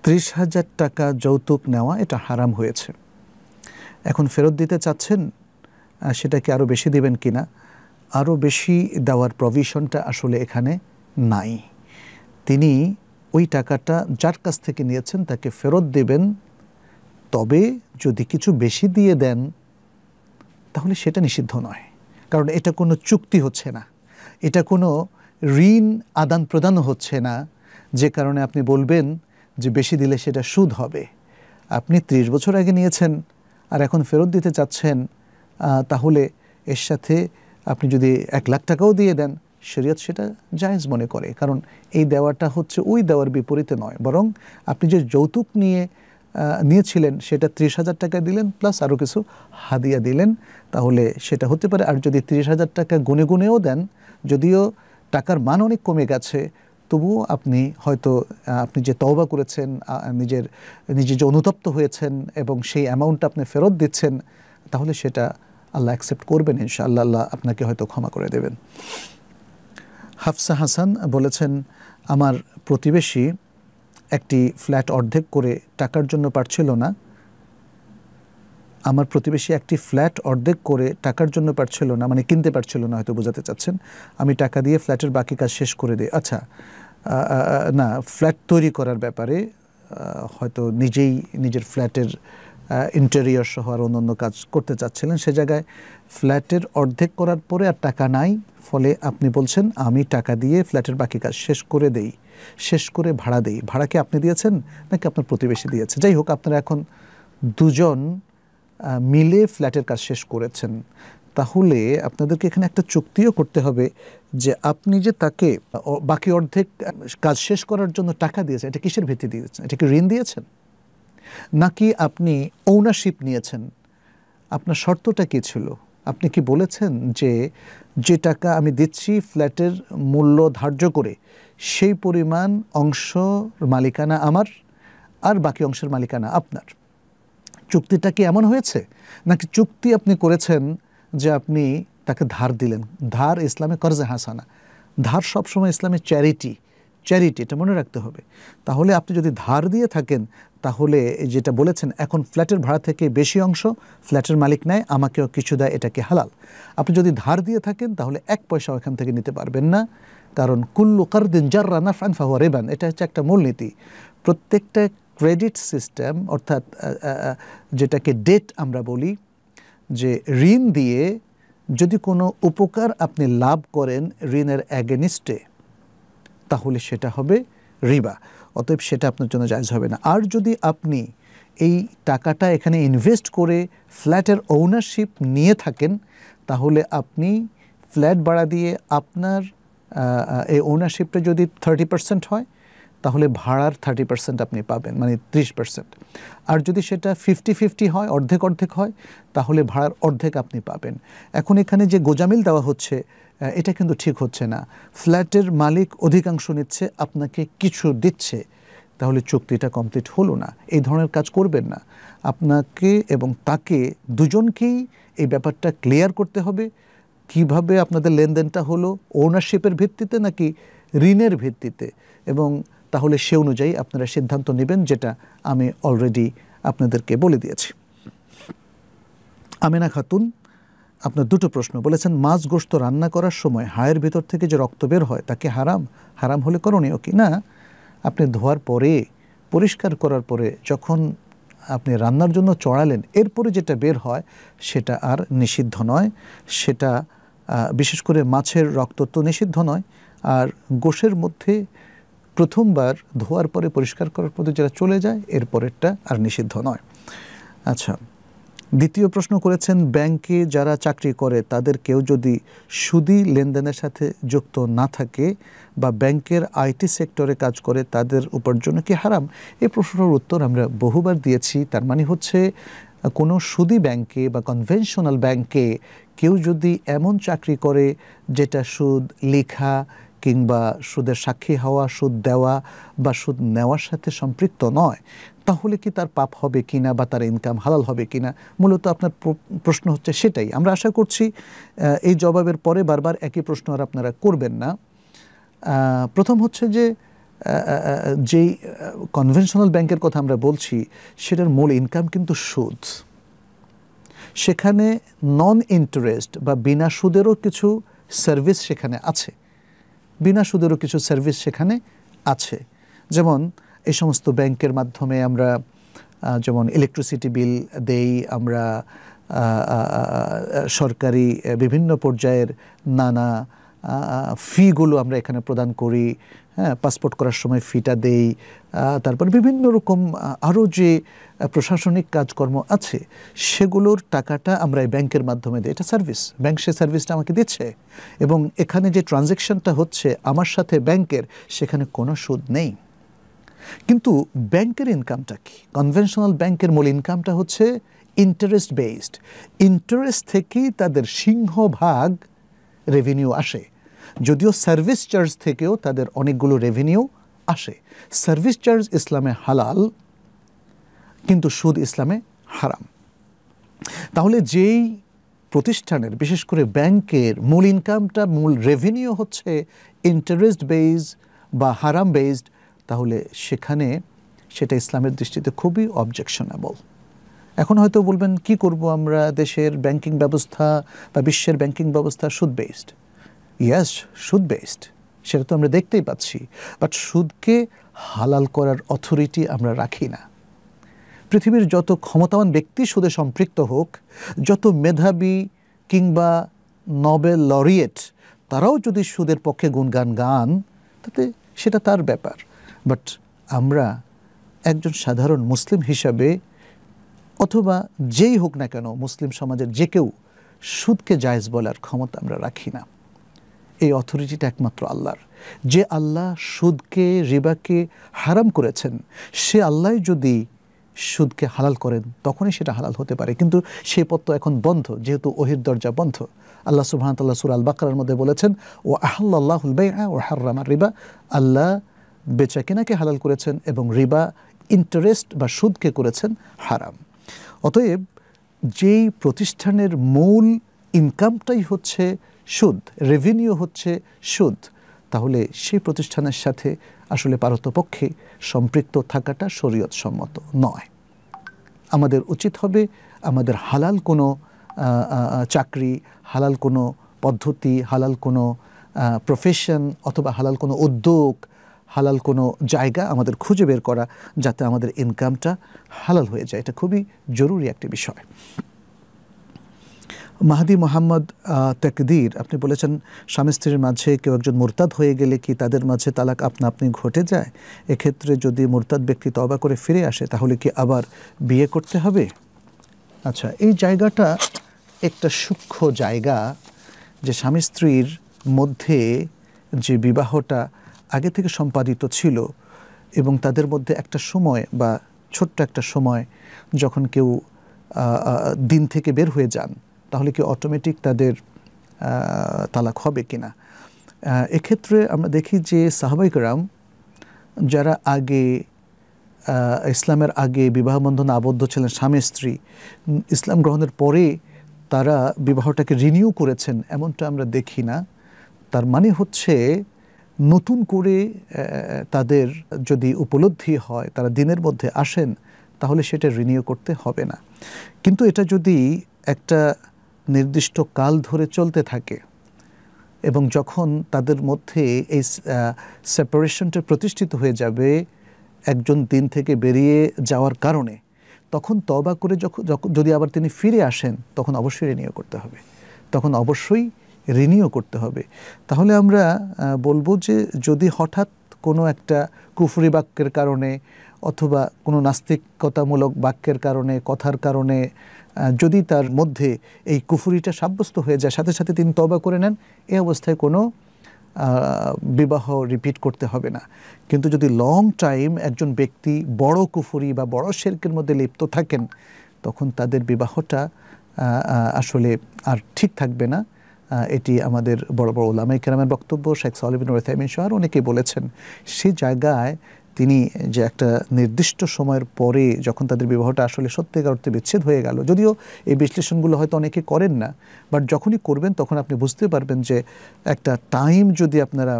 ত্রিশ হাজার টাকা যৌতুক নেওয়া এটা হারাম হয়েছে এখন ফেরত দিতে চাচ্ছেন সেটাকে আরও বেশি দেবেন কি না আরও বেশি দেওয়ার প্রভিশনটা আসলে এখানে নাই তিনি ওই টাকাটা যার কাছ থেকে নিয়েছেন তাকে ফেরত দেবেন তবে যদি কিছু বেশি দিয়ে দেন তাহলে সেটা নিষিদ্ধ নয় কারণ এটা কোনো চুক্তি হচ্ছে না এটা কোনো ঋণ আদান প্রদানও হচ্ছে না যে কারণে আপনি বলবেন যে বেশি দিলে সেটা সুদ হবে আপনি ত্রিশ বছর আগে নিয়েছেন আর এখন ফেরত দিতে চাচ্ছেন তাহলে এর সাথে আপনি যদি এক লাখ টাকাও দিয়ে দেন শরীয়ত সেটা জায়েজ মনে করে কারণ এই দেওয়াটা হচ্ছে ওই দেওয়ার বিপরীতে নয় বরং আপনি যে যৌতুক নিয়ে নিয়েছিলেন সেটা ত্রিশ হাজার টাকা দিলেন প্লাস আরও কিছু হাদিয়া দিলেন তাহলে সেটা হতে পারে আর যদি ত্রিশ হাজার টাকা গুনে গুনেও দেন যদিও টাকার মান অনেক কমে গেছে তবুও আপনি হয়তো আপনি যে তওবা করেছেন নিজের নিজে যে অনুতপ্ত হয়েছেন এবং সেই অ্যামাউন্টটা আপনি ফেরত দিচ্ছেন তাহলে সেটা আল্লাহ অ্যাকসেপ্ট করবেন ইনশাআল্লাহ আল্লাহ আপনাকে হয়তো ক্ষমা করে দেবেন হাফসা হাসান বলেছেন আমার প্রতিবেশী একটি ফ্ল্যাট অর্ধেক করে টাকার জন্য পারছিল না আমার প্রতিবেশী একটি ফ্ল্যাট অর্ধেক করে টাকার জন্য পারছিল না মানে কিনতে পারছিল না হয়তো বোঝাতে চাচ্ছেন আমি টাকা দিয়ে ফ্ল্যাটের বাকি কাজ শেষ করে দিই আচ্ছা না ফ্ল্যাট তৈরি করার ব্যাপারে হয়তো নিজেই নিজের ফ্ল্যাটের ইন্টেরিয়র সহ আর অন্য কাজ করতে চাচ্ছিলেন সে জায়গায় ফ্ল্যাটের অর্ধেক করার পরে আর টাকা নাই ফলে আপনি বলছেন আমি টাকা দিয়ে ফ্ল্যাটের বাকি কাজ শেষ করে দেই শেষ করে ভাড়া দেই ভাড়া কি আপনি দিয়েছেন নাকি আপনার প্রতিবেশী দিয়েছে যাই হোক আপনারা এখন দুজন মিলে ফ্ল্যাটের কাজ শেষ করেছেন তাহলে আপনাদেরকে এখানে একটা চুক্তিও করতে হবে যে আপনি যে তাকে বাকি অর্ধেক কাজ শেষ করার জন্য টাকা দিয়েছেন এটা কিসের ভিত্তি দিয়েছেন এটা কি ঋণ দিয়েছেন নাকি আপনি ওনারশিপ নিয়েছেন আপনার শর্তটা কী ছিল আপনি কি বলেছেন যে যে টাকা আমি দিচ্ছি ফ্ল্যাটের মূল্য ধার্য করে সেই পরিমাণ অংশ মালিকানা আমার আর বাকি অংশের মালিকানা আপনার চুক্তিটা কি এমন হয়েছে নাকি চুক্তি আপনি করেছেন যে আপনি তাকে ধার দিলেন ধার ইসলামে কর্জে হাসানা ধার সবসময় ইসলামে চ্যারিটি চ্যারিটি এটা মনে রাখতে হবে তাহলে আপনি যদি ধার দিয়ে থাকেন তাহলে যেটা বলেছেন এখন ফ্ল্যাটের ভাড়া থেকে বেশি অংশ ফ্ল্যাটের মালিক নেয় আমাকেও কিছু দেয় এটাকে হালাল আপনি যদি ধার দিয়ে থাকেন তাহলে এক পয়সা ওখান থেকে নিতে পারবেন না কারণ কুল্লু দিন যার রানা ফ্যান ফাহুয়া রেবান এটা হচ্ছে একটা মূলনীতি প্রত্যেকটা ক্রেডিট সিস্টেম অর্থাৎ যেটাকে ডেট আমরা বলি যে ঋণ দিয়ে যদি কোনো উপকার আপনি লাভ করেন ঋণের অ্যাগেনিস্টে তাহলে সেটা হবে রিবা অতএব সেটা আপনার জন্য জায়জ হবে না আর যদি আপনি এই টাকাটা এখানে ইনভেস্ট করে ফ্ল্যাটের ওনারশিপ নিয়ে থাকেন তাহলে আপনি ফ্ল্যাট ভাড়া দিয়ে আপনার এই ওনারশিপটা যদি থার্টি পার্সেন্ট হয় তাহলে ভাড়ার থার্টি পার্সেন্ট আপনি পাবেন মানে ত্রিশ পার্সেন্ট আর যদি সেটা ফিফটি ফিফটি হয় অর্ধেক অর্ধেক হয় তাহলে ভাড়ার অর্ধেক আপনি পাবেন এখন এখানে যে গোজামিল দেওয়া হচ্ছে এটা কিন্তু ঠিক হচ্ছে না ফ্ল্যাটের মালিক অধিকাংশ নিচ্ছে আপনাকে কিছু দিচ্ছে তাহলে চুক্তিটা কমপ্লিট হলো না এই ধরনের কাজ করবেন না আপনাকে এবং তাকে দুজনকেই এই ব্যাপারটা ক্লিয়ার করতে হবে কিভাবে আপনাদের লেনদেনটা হলো ওনারশিপের ভিত্তিতে নাকি ঋণের ভিত্তিতে এবং তাহলে সে অনুযায়ী আপনারা সিদ্ধান্ত নেবেন যেটা আমি অলরেডি আপনাদেরকে বলে দিয়েছি আমিনা খাতুন আপনার দুটো প্রশ্ন বলেছেন মাছ গোস্ত রান্না করার সময় হায়ের ভিতর থেকে যে রক্ত বের হয় তাকে হারাম হারাম হলে করণীয় কি না আপনি ধোয়ার পরে পরিষ্কার করার পরে যখন আপনি রান্নার জন্য চড়ালেন এরপরে যেটা বের হয় সেটা আর নিষিদ্ধ নয় সেটা বিশেষ করে মাছের রক্ত তো নিষিদ্ধ নয় আর গোষের মধ্যে প্রথমবার ধোয়ার পরে পরিষ্কার করার পরে যেটা চলে যায় এরপরেরটা আর নিষিদ্ধ নয় আচ্ছা দ্বিতীয় প্রশ্ন করেছেন ব্যাংকে যারা চাকরি করে তাদের কেউ যদি সুদি লেনদেনের সাথে যুক্ত না থাকে বা ব্যাংকের আইটি সেক্টরে কাজ করে তাদের উপার্জন কি হারাম এই প্রশ্নটার উত্তর আমরা বহুবার দিয়েছি তার মানে হচ্ছে কোনো সুদি ব্যাংকে বা কনভেনশনাল ব্যাংকে কেউ যদি এমন চাকরি করে যেটা সুদ লেখা কিংবা সুদের সাক্ষী হওয়া সুদ দেওয়া বা সুদ নেওয়ার সাথে সম্পৃক্ত নয় তাহলে কি তার পাপ হবে কি না বা তার ইনকাম হালাল হবে কি না মূলত আপনার প্রশ্ন হচ্ছে সেটাই আমরা আশা করছি এই জবাবের পরে বারবার একই প্রশ্ন আর আপনারা করবেন না প্রথম হচ্ছে যে যেই কনভেনশনাল ব্যাংকের কথা আমরা বলছি সেটার মূল ইনকাম কিন্তু সুদ সেখানে নন ইন্টারেস্ট বা বিনা সুদেরও কিছু সার্ভিস সেখানে আছে বিনা সুদেরও কিছু সার্ভিস সেখানে আছে যেমন এই সমস্ত ব্যাংকের মাধ্যমে আমরা যেমন ইলেকট্রিসিটি বিল দেই আমরা সরকারি বিভিন্ন পর্যায়ের নানা ফিগুলো আমরা এখানে প্রদান করি হ্যাঁ পাসপোর্ট করার সময় ফিটা দেই তারপর বিভিন্ন রকম আরও যে প্রশাসনিক কাজকর্ম আছে সেগুলোর টাকাটা আমরা এই ব্যাংকের মাধ্যমে দিই এটা সার্ভিস ব্যাংক সে সার্ভিসটা আমাকে দিচ্ছে এবং এখানে যে ট্রানজ্যাকশনটা হচ্ছে আমার সাথে ব্যাংকের সেখানে কোনো সুদ নেই কিন্তু ব্যাংকের ইনকামটা কি কনভেনশনাল ব্যাংকের মূল ইনকামটা হচ্ছে ইন্টারেস্ট বেসড ইন্টারেস্ট থেকেই তাদের সিংহভাগ রেভিনিউ আসে যদিও সার্ভিস চার্জ থেকেও তাদের অনেকগুলো রেভিনিউ আসে সার্ভিস চার্জ ইসলামে হালাল কিন্তু সুদ ইসলামে হারাম তাহলে যেই প্রতিষ্ঠানের বিশেষ করে ব্যাংকের মূল ইনকামটা মূল রেভিনিউ হচ্ছে ইন্টারেস্ট বেজ বা হারাম বেসড তাহলে সেখানে সেটা ইসলামের দৃষ্টিতে খুবই অবজেকশনেবল এখন হয়তো বলবেন কি করব আমরা দেশের ব্যাংকিং ব্যবস্থা বা বিশ্বের ব্যাংকিং ব্যবস্থা সুদ বেসড ইয়াস সুদ বেসড সেটা তো আমরা দেখতেই পাচ্ছি বাট সুদকে হালাল করার অথরিটি আমরা রাখি না পৃথিবীর যত ক্ষমতাবান ব্যক্তি সুদে সম্পৃক্ত হোক যত মেধাবী কিংবা নবেল লরিয়েট তারাও যদি সুদের পক্ষে গুণগান গান তাতে সেটা তার ব্যাপার বাট আমরা একজন সাধারণ মুসলিম হিসাবে অথবা যেই হোক না কেন মুসলিম সমাজের যে কেউ সুদকে জায়জ বলার ক্ষমতা আমরা রাখি না এই অথরিটিটা একমাত্র আল্লাহর যে আল্লাহ সুদকে রিবাকে হারাম করেছেন সে আল্লাহ যদি সুদকে হালাল করেন তখনই সেটা হালাল হতে পারে কিন্তু সে পথ এখন বন্ধ যেহেতু ওহির দরজা বন্ধ আল্লাহ আল্লাহ সুর আল বাকরার মধ্যে বলেছেন ও আহ্লাহুল বেআ ও হার্রামার রিবা আল্লাহ বেচা কেনাকে হালাল করেছেন এবং রিবা ইন্টারেস্ট বা সুদকে করেছেন হারাম অতএব যেই প্রতিষ্ঠানের মূল ইনকামটাই হচ্ছে সুদ রেভিনিউ হচ্ছে সুদ তাহলে সেই প্রতিষ্ঠানের সাথে আসলে পারতপক্ষে সম্পৃক্ত থাকাটা শরীয়ত সম্মত নয় আমাদের উচিত হবে আমাদের হালাল কোনো চাকরি হালাল কোনো পদ্ধতি হালাল কোনো প্রফেশন অথবা হালাল কোনো উদ্যোগ হালাল কোনো জায়গা আমাদের খুঁজে বের করা যাতে আমাদের ইনকামটা হালাল হয়ে যায় এটা খুবই জরুরি একটি বিষয় মাহাদি মোহাম্মদ তেকদির আপনি বলেছেন স্বামী স্ত্রীর মাঝে কেউ একজন মোরতাদ হয়ে গেলে কি তাদের মাঝে তালাক আপনা আপনি ঘটে যায় এক্ষেত্রে যদি মোরতাদ ব্যক্তি তবা করে ফিরে আসে তাহলে কি আবার বিয়ে করতে হবে আচ্ছা এই জায়গাটা একটা সূক্ষ্ম জায়গা যে স্বামী স্ত্রীর মধ্যে যে বিবাহটা আগে থেকে সম্পাদিত ছিল এবং তাদের মধ্যে একটা সময় বা ছোট্ট একটা সময় যখন কেউ দিন থেকে বের হয়ে যান তাহলে কি অটোমেটিক তাদের তালাক হবে কি না এক্ষেত্রে আমরা দেখি যে সাহাবাইকরাম যারা আগে ইসলামের আগে বিবাহ বন্ধনে আবদ্ধ ছিলেন স্বামী স্ত্রী ইসলাম গ্রহণের পরে তারা বিবাহটাকে রিনিউ করেছেন এমনটা আমরা দেখি না তার মানে হচ্ছে নতুন করে তাদের যদি উপলব্ধি হয় তারা দিনের মধ্যে আসেন তাহলে সেটা রিনিউ করতে হবে না কিন্তু এটা যদি একটা নির্দিষ্ট কাল ধরে চলতে থাকে এবং যখন তাদের মধ্যে এই সেপারেশনটা প্রতিষ্ঠিত হয়ে যাবে একজন দিন থেকে বেরিয়ে যাওয়ার কারণে তখন তবা করে যখন যদি আবার তিনি ফিরে আসেন তখন অবশ্যই রিনিউ করতে হবে তখন অবশ্যই রিনিউ করতে হবে তাহলে আমরা বলবো যে যদি হঠাৎ কোনো একটা কুফুরি বাক্যের কারণে অথবা কোনো নাস্তিকতামূলক বাক্যের কারণে কথার কারণে যদি তার মধ্যে এই কুফুরিটা সাব্যস্ত হয়ে যায় সাথে সাথে তিনি তবা করে নেন এই অবস্থায় কোনো বিবাহ রিপিট করতে হবে না কিন্তু যদি লং টাইম একজন ব্যক্তি বড় কুফুরি বা বড় শেরকের মধ্যে লিপ্ত থাকেন তখন তাদের বিবাহটা আসলে আর ঠিক থাকবে না এটি আমাদের বড় বড় ওলামাই কেরামের বক্তব্য শেখ সালিবিন ওয়েথাইমিন শাহর অনেকেই বলেছেন সে জায়গায় তিনি যে একটা নির্দিষ্ট সময়ের পরে যখন তাদের বিবাহটা আসলে সত্যিকার অর্থে বিচ্ছেদ হয়ে গেল যদিও এই বিশ্লেষণগুলো হয়তো অনেকে করেন না বাট যখনই করবেন তখন আপনি বুঝতে পারবেন যে একটা টাইম যদি আপনারা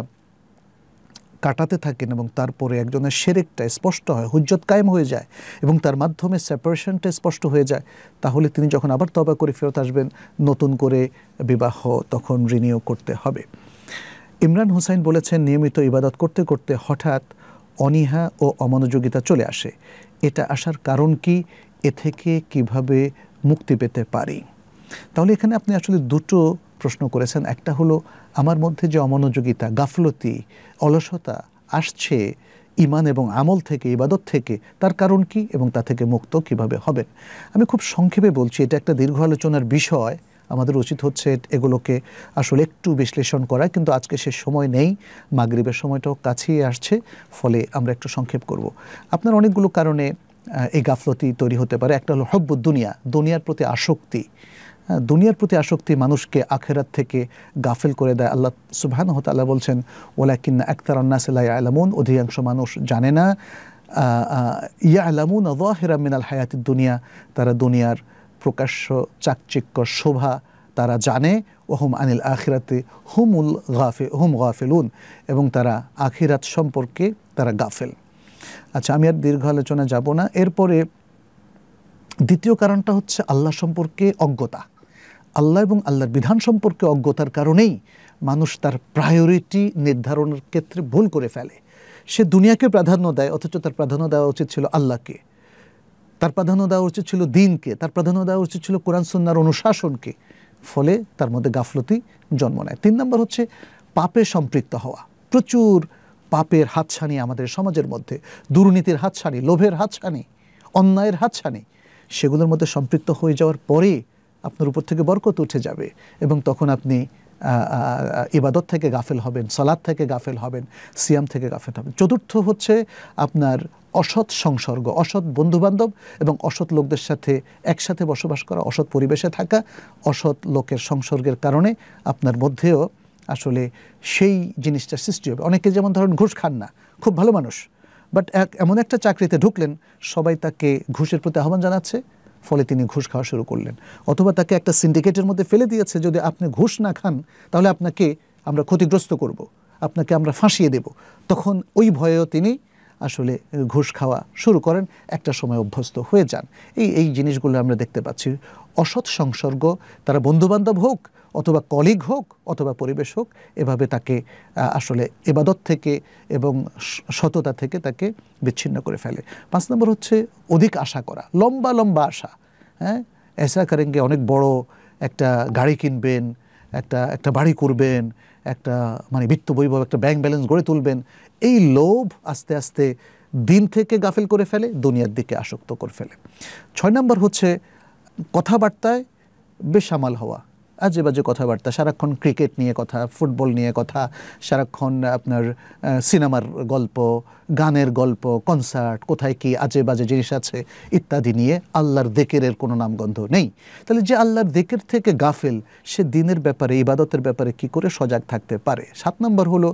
কাটাতে থাকেন এবং তারপরে একজনের সেরেকটা স্পষ্ট হয় হুজ্জত কায়েম হয়ে যায় এবং তার মাধ্যমে সেপারেশনটা স্পষ্ট হয়ে যায় তাহলে তিনি যখন আবার তবা করে ফেরত আসবেন নতুন করে বিবাহ তখন রিনিউ করতে হবে ইমরান হুসাইন বলেছেন নিয়মিত ইবাদত করতে করতে হঠাৎ অনীহা ও অমনোযোগিতা চলে আসে এটা আসার কারণ কি এ থেকে কিভাবে মুক্তি পেতে পারি তাহলে এখানে আপনি আসলে দুটো প্রশ্ন করেছেন একটা হলো আমার মধ্যে যে অমনোযোগিতা গাফলতি অলসতা আসছে ইমান এবং আমল থেকে ইবাদত থেকে তার কারণ কি এবং তা থেকে মুক্ত কিভাবে হবেন আমি খুব সংক্ষেপে বলছি এটা একটা দীর্ঘ আলোচনার বিষয় আমাদের উচিত হচ্ছে এগুলোকে আসলে একটু বিশ্লেষণ করা কিন্তু আজকে সে সময় নেই মাগরীবের সময়টাও কাছেই আসছে ফলে আমরা একটু সংক্ষেপ করব আপনার অনেকগুলো কারণে এই গাফলতি তৈরি হতে পারে একটা হলো হব্য দুনিয়া দুনিয়ার প্রতি আসক্তি দুনিয়ার প্রতি আসক্তি মানুষকে আখেরাত থেকে গাফেল করে দেয় আল্লাহ সুবহান হতাল্লাহ বলছেন ওলাকিন আক্তার আন্নাসলাই আলামুন অধিকাংশ মানুষ জানে না ইয়া আলামুন মিনাল হায়াতি দুনিয়া তারা দুনিয়ার প্রকাশ্য চাকচিক্য শোভা তারা জানে ওহম আনিল আখিরাতে হুমুল গাফে হুম গাফেলুন এবং তারা আখিরাত সম্পর্কে তারা গাফেল আচ্ছা আমি আর দীর্ঘ আলোচনা যাব না এরপরে দ্বিতীয় কারণটা হচ্ছে আল্লাহ সম্পর্কে অজ্ঞতা আল্লাহ এবং আল্লাহর বিধান সম্পর্কে অজ্ঞতার কারণেই মানুষ তার প্রায়োরিটি নির্ধারণের ক্ষেত্রে ভুল করে ফেলে সে দুনিয়াকে প্রাধান্য দেয় অথচ তার প্রাধান্য দেওয়া উচিত ছিল আল্লাহকে তার প্রাধান্য দেওয়া উচিত ছিল দিনকে তার প্রাধান্য দেওয়া উচিত ছিল কোরআন সন্ন্যার অনুশাসনকে ফলে তার মধ্যে গাফলতি জন্ম নেয় তিন নম্বর হচ্ছে পাপে সম্পৃক্ত হওয়া প্রচুর পাপের হাতছানি আমাদের সমাজের মধ্যে দুর্নীতির হাতছানি লোভের হাতছানি অন্যায়ের হাতছানি সেগুলোর মধ্যে সম্পৃক্ত হয়ে যাওয়ার পরে আপনার উপর থেকে বরকত উঠে যাবে এবং তখন আপনি ইবাদত থেকে গাফেল হবেন সলাদ থেকে গাফেল হবেন সিয়াম থেকে গাফেল হবেন চতুর্থ হচ্ছে আপনার অসৎ সংসর্গ অসৎ বন্ধুবান্ধব এবং অসৎ লোকদের সাথে একসাথে বসবাস করা অসৎ পরিবেশে থাকা অসৎ লোকের সংসর্গের কারণে আপনার মধ্যেও আসলে সেই জিনিসটা সৃষ্টি হবে অনেকে যেমন ধরেন ঘুষ খান না খুব ভালো মানুষ বাট এমন একটা চাকরিতে ঢুকলেন সবাই তাকে ঘুষের প্রতি আহ্বান জানাচ্ছে ফলে তিনি ঘুষ খাওয়া শুরু করলেন অথবা তাকে একটা সিন্ডিকেটের মধ্যে ফেলে দিয়েছে যদি আপনি ঘুষ না খান তাহলে আপনাকে আমরা ক্ষতিগ্রস্ত করব। আপনাকে আমরা ফাঁসিয়ে দেব তখন ওই ভয়েও তিনি আসলে ঘুষ খাওয়া শুরু করেন একটা সময় অভ্যস্ত হয়ে যান এই এই জিনিসগুলো আমরা দেখতে পাচ্ছি অসৎ সংসর্গ তারা বন্ধুবান্ধব হোক অথবা কলিগ হোক অথবা পরিবেশ হোক এভাবে তাকে আসলে এবাদত থেকে এবং সততা থেকে তাকে বিচ্ছিন্ন করে ফেলে পাঁচ নম্বর হচ্ছে অধিক আশা করা লম্বা লম্বা আশা হ্যাঁ এসা কারেঙ্গে অনেক বড় একটা গাড়ি কিনবেন একটা একটা বাড়ি করবেন একটা মানে বিত্ত বৈভব একটা ব্যাংক ব্যালেন্স গড়ে তুলবেন এই লোভ আস্তে আস্তে দিন থেকে গাফিল করে ফেলে দুনিয়ার দিকে আসক্ত করে ফেলে ছয় নম্বর হচ্ছে কথাবার্তায় বেসামাল হওয়া আজে বাজে কথাবার্তা সারাক্ষণ ক্রিকেট নিয়ে কথা ফুটবল নিয়ে কথা সারাক্ষণ আপনার সিনেমার গল্প গানের গল্প কনসার্ট কোথায় কি আজে বাজে জিনিস আছে ইত্যাদি নিয়ে আল্লাহর দেকেরের কোনো নামগন্ধ নেই তাহলে যে আল্লাহর দেকের থেকে গাফেল সে দিনের ব্যাপারে ইবাদতের ব্যাপারে কি করে সজাগ থাকতে পারে সাত নম্বর হলো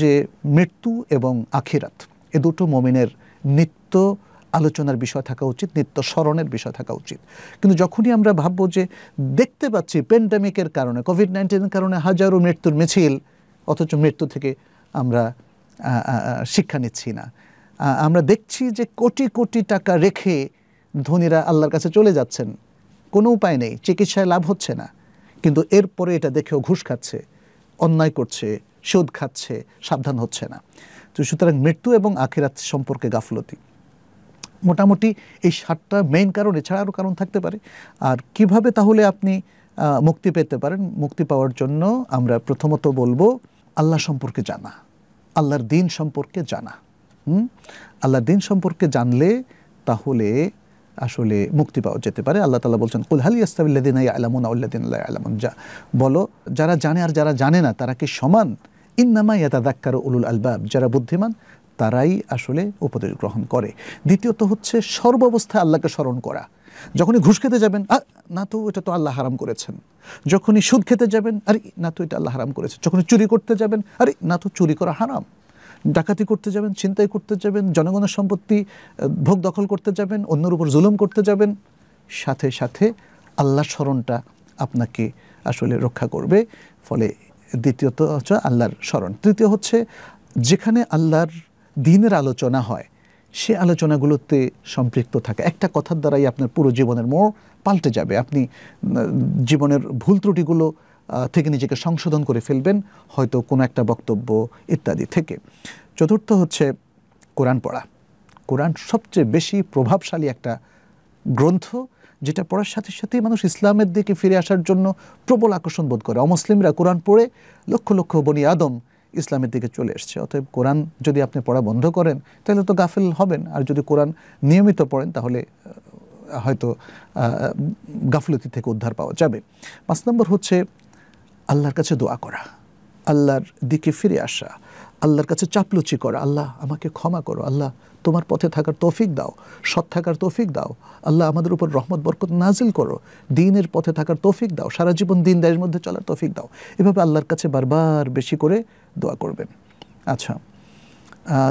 যে মৃত্যু এবং আখিরাত এ দুটো মমিনের নিত্য আলোচনার বিষয় থাকা উচিত নিত্য স্মরণের বিষয় থাকা উচিত কিন্তু যখনই আমরা ভাববো যে দেখতে পাচ্ছি প্যান্ডামিকের কারণে কোভিড নাইন্টিনের কারণে হাজারো মৃত্যুর মিছিল অথচ মৃত্যু থেকে আমরা শিক্ষা নিচ্ছি না আমরা দেখছি যে কোটি কোটি টাকা রেখে ধনীরা আল্লাহর কাছে চলে যাচ্ছেন কোনো উপায় নেই চিকিৎসায় লাভ হচ্ছে না কিন্তু এরপরে এটা দেখেও ঘুষ খাচ্ছে অন্যায় করছে সুদ খাচ্ছে সাবধান হচ্ছে না তো সুতরাং মৃত্যু এবং আখিরাত সম্পর্কে গাফলতি মোটামুটি এই সাতটা মেইন কারণ এছাড়া আরও কারণ থাকতে পারে আর কিভাবে তাহলে আপনি মুক্তি পেতে পারেন মুক্তি পাওয়ার জন্য আমরা প্রথমত বলবো আল্লাহ সম্পর্কে জানা আল্লাহর দিন সম্পর্কে জানা হুম আল্লাহর দিন সম্পর্কে জানলে তাহলে আসলে মুক্তি পাওয়া যেতে পারে আল্লাহ তালা বলছেন কুলহালি আস্তাবিল্লাদিন আলামুন আউল্লাদিন আল্লাহ আলামুন যা বলো যারা জানে আর যারা জানে না তারা কি সমান ইন্নামা দাক্কার উলুল আলবাব যারা বুদ্ধিমান তারাই আসলে উপদেশ গ্রহণ করে দ্বিতীয়ত হচ্ছে সর্বাবস্থায় আল্লাহকে স্মরণ করা যখনই ঘুষ খেতে যাবেন না তো এটা তো আল্লাহ হারাম করেছেন যখনই সুদ খেতে যাবেন আরে না তো এটা আল্লাহ হারাম করেছে যখনই চুরি করতে যাবেন আরে না তো চুরি করা হারাম ডাকাতি করতে যাবেন ছিনতাই করতে যাবেন জনগণের সম্পত্তি ভোগ দখল করতে যাবেন অন্যের উপর জুলুম করতে যাবেন সাথে সাথে আল্লাহ স্মরণটা আপনাকে আসলে রক্ষা করবে ফলে দ্বিতীয়ত হচ্ছে আল্লাহর স্মরণ তৃতীয় হচ্ছে যেখানে আল্লাহর দিনের আলোচনা হয় সে আলোচনাগুলোতে সম্পৃক্ত থাকে একটা কথার দ্বারাই আপনার পুরো জীবনের মোড় পাল্টে যাবে আপনি জীবনের ভুল ত্রুটিগুলো থেকে নিজেকে সংশোধন করে ফেলবেন হয়তো কোনো একটা বক্তব্য ইত্যাদি থেকে চতুর্থ হচ্ছে কোরআন পড়া কোরআন সবচেয়ে বেশি প্রভাবশালী একটা গ্রন্থ যেটা পড়ার সাথে সাথেই মানুষ ইসলামের দিকে ফিরে আসার জন্য প্রবল আকর্ষণ বোধ করে অমুসলিমরা কোরআন পড়ে লক্ষ লক্ষ বনি আদম ইসলামের দিকে চলে এসছে অতএব কোরআন যদি আপনি পড়া বন্ধ করেন তাহলে তো গাফিল হবেন আর যদি কোরআন নিয়মিত পড়েন তাহলে হয়তো গাফলতি থেকে উদ্ধার পাওয়া যাবে পাঁচ নম্বর হচ্ছে আল্লাহর কাছে দোয়া করা আল্লাহর দিকে ফিরে আসা আল্লাহর কাছে চাপলুচি করা আল্লাহ আমাকে ক্ষমা করো আল্লাহ তোমার পথে থাকার তৌফিক দাও সৎ থাকার তৌফিক দাও আল্লাহ আমাদের উপর রহমত বরকত নাজিল করো দিনের পথে থাকার তৌফিক দাও সারা জীবন দিন দায়ের মধ্যে চলার তৌফিক দাও এভাবে আল্লাহর কাছে বারবার বেশি করে দোয়া করবেন আচ্ছা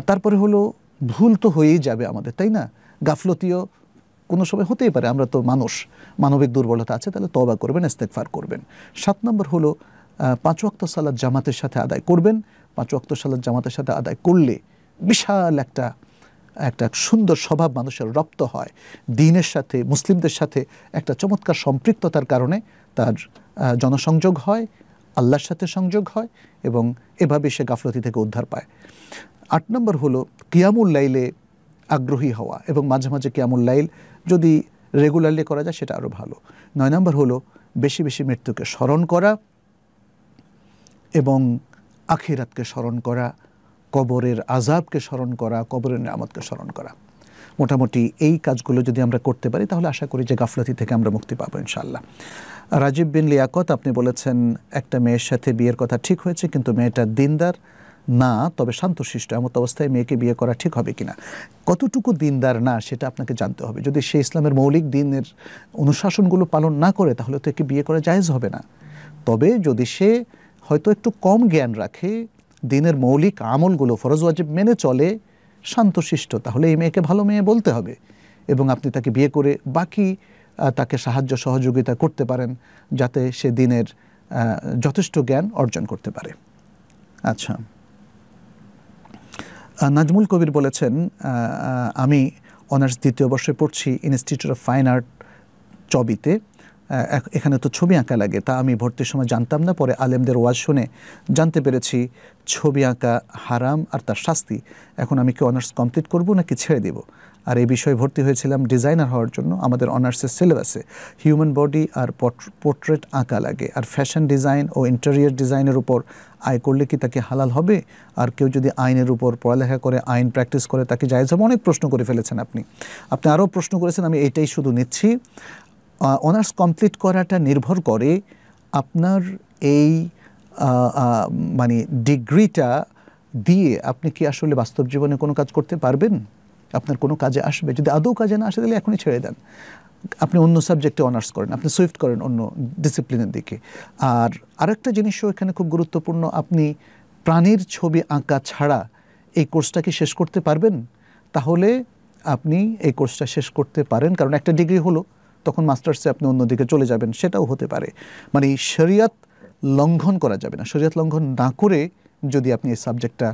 তারপরে হলো ভুল তো হয়েই যাবে আমাদের তাই না গাফলতিও কোনো সময় হতেই পারে আমরা তো মানুষ মানবিক দুর্বলতা আছে তাহলে তবা করবেন ইস্তেকফার করবেন সাত নম্বর হলো পাঁচ ওয়াক্ত সালাদ জামাতের সাথে আদায় করবেন পাঁচ অক্ত সালাদ জামাতের সাথে আদায় করলে বিশাল একটা একটা সুন্দর স্বভাব মানুষের রপ্ত হয় দিনের সাথে মুসলিমদের সাথে একটা চমৎকার সম্পৃক্ততার কারণে তার জনসংযোগ হয় আল্লাহর সাথে সংযোগ হয় এবং এভাবে সে গাফলতি থেকে উদ্ধার পায় আট নম্বর হলো কিয়ামুল লাইলে আগ্রহী হওয়া এবং মাঝে মাঝে কিয়ামুল লাইল যদি রেগুলারলি করা যায় সেটা আরও ভালো নয় নম্বর হলো বেশি বেশি মৃত্যুকে স্মরণ করা এবং আখিরাতকে স্মরণ করা কবরের আজাবকে স্মরণ করা কবরের নিয়ামতকে স্মরণ করা মোটামুটি এই কাজগুলো যদি আমরা করতে পারি তাহলে আশা করি যে গাফলাতি থেকে আমরা মুক্তি পাবো ইনশাল্লাহ রাজীব বিন লিয়াকত আপনি বলেছেন একটা মেয়ের সাথে বিয়ের কথা ঠিক হয়েছে কিন্তু মেয়েটা দিনদার না তবে শান্তশিষ্ট এমত অবস্থায় মেয়েকে বিয়ে করা ঠিক হবে কিনা কতটুকু দিনদার না সেটা আপনাকে জানতে হবে যদি সে ইসলামের মৌলিক দিনের অনুশাসনগুলো পালন না করে তাহলে তো একে বিয়ে করা জায়েজ হবে না তবে যদি সে হয়তো একটু কম জ্ঞান রাখে দিনের মৌলিক আমলগুলো ফরজ ওয়াজিব মেনে চলে শান্তশিষ্ট তাহলে এই মেয়েকে ভালো মেয়ে বলতে হবে এবং আপনি তাকে বিয়ে করে বাকি তাকে সাহায্য সহযোগিতা করতে পারেন যাতে সে দিনের যথেষ্ট জ্ঞান অর্জন করতে পারে আচ্ছা নাজমুল কবির বলেছেন আমি অনার্স দ্বিতীয় বর্ষে পড়ছি ইনস্টিটিউট অফ ফাইন আর্ট চবিতে এখানে তো ছবি আঁকা লাগে তা আমি ভর্তির সময় জানতাম না পরে আলেমদের ওয়াজ শুনে জানতে পেরেছি ছবি আঁকা হারাম আর তার শাস্তি এখন আমি কি অনার্স কমপ্লিট করব নাকি ছেড়ে দেব আর এই বিষয়ে ভর্তি হয়েছিলাম ডিজাইনার হওয়ার জন্য আমাদের অনার্সের সিলেবাসে হিউম্যান বডি আর পোর্ট্রেট আঁকা লাগে আর ফ্যাশন ডিজাইন ও ইন্টেরিয়ার ডিজাইনের উপর আয় করলে কি তাকে হালাল হবে আর কেউ যদি আইনের উপর পড়ালেখা করে আইন প্র্যাকটিস করে তাকে জায়জ হবে অনেক প্রশ্ন করে ফেলেছেন আপনি আপনি আরও প্রশ্ন করেছেন আমি এটাই শুধু নিচ্ছি অনার্স কমপ্লিট করাটা নির্ভর করে আপনার এই মানে ডিগ্রিটা দিয়ে আপনি কি আসলে বাস্তব জীবনে কোনো কাজ করতে পারবেন আপনার কোনো কাজে আসবে যদি আদৌ কাজে না আসে তাহলে এখনই ছেড়ে দেন আপনি অন্য সাবজেক্টে অনার্স করেন আপনি সুইফট করেন অন্য ডিসিপ্লিনের দিকে আর আরেকটা জিনিসও এখানে খুব গুরুত্বপূর্ণ আপনি প্রাণীর ছবি আঁকা ছাড়া এই কোর্সটা কি শেষ করতে পারবেন তাহলে আপনি এই কোর্সটা শেষ করতে পারেন কারণ একটা ডিগ্রি হলো তখন মাস্টার্সে আপনি অন্যদিকে চলে যাবেন সেটাও হতে পারে মানে শরিয়াত লঙ্ঘন করা যাবে না শরিয়াত লঙ্ঘন না করে যদি আপনি এই সাবজেক্টটা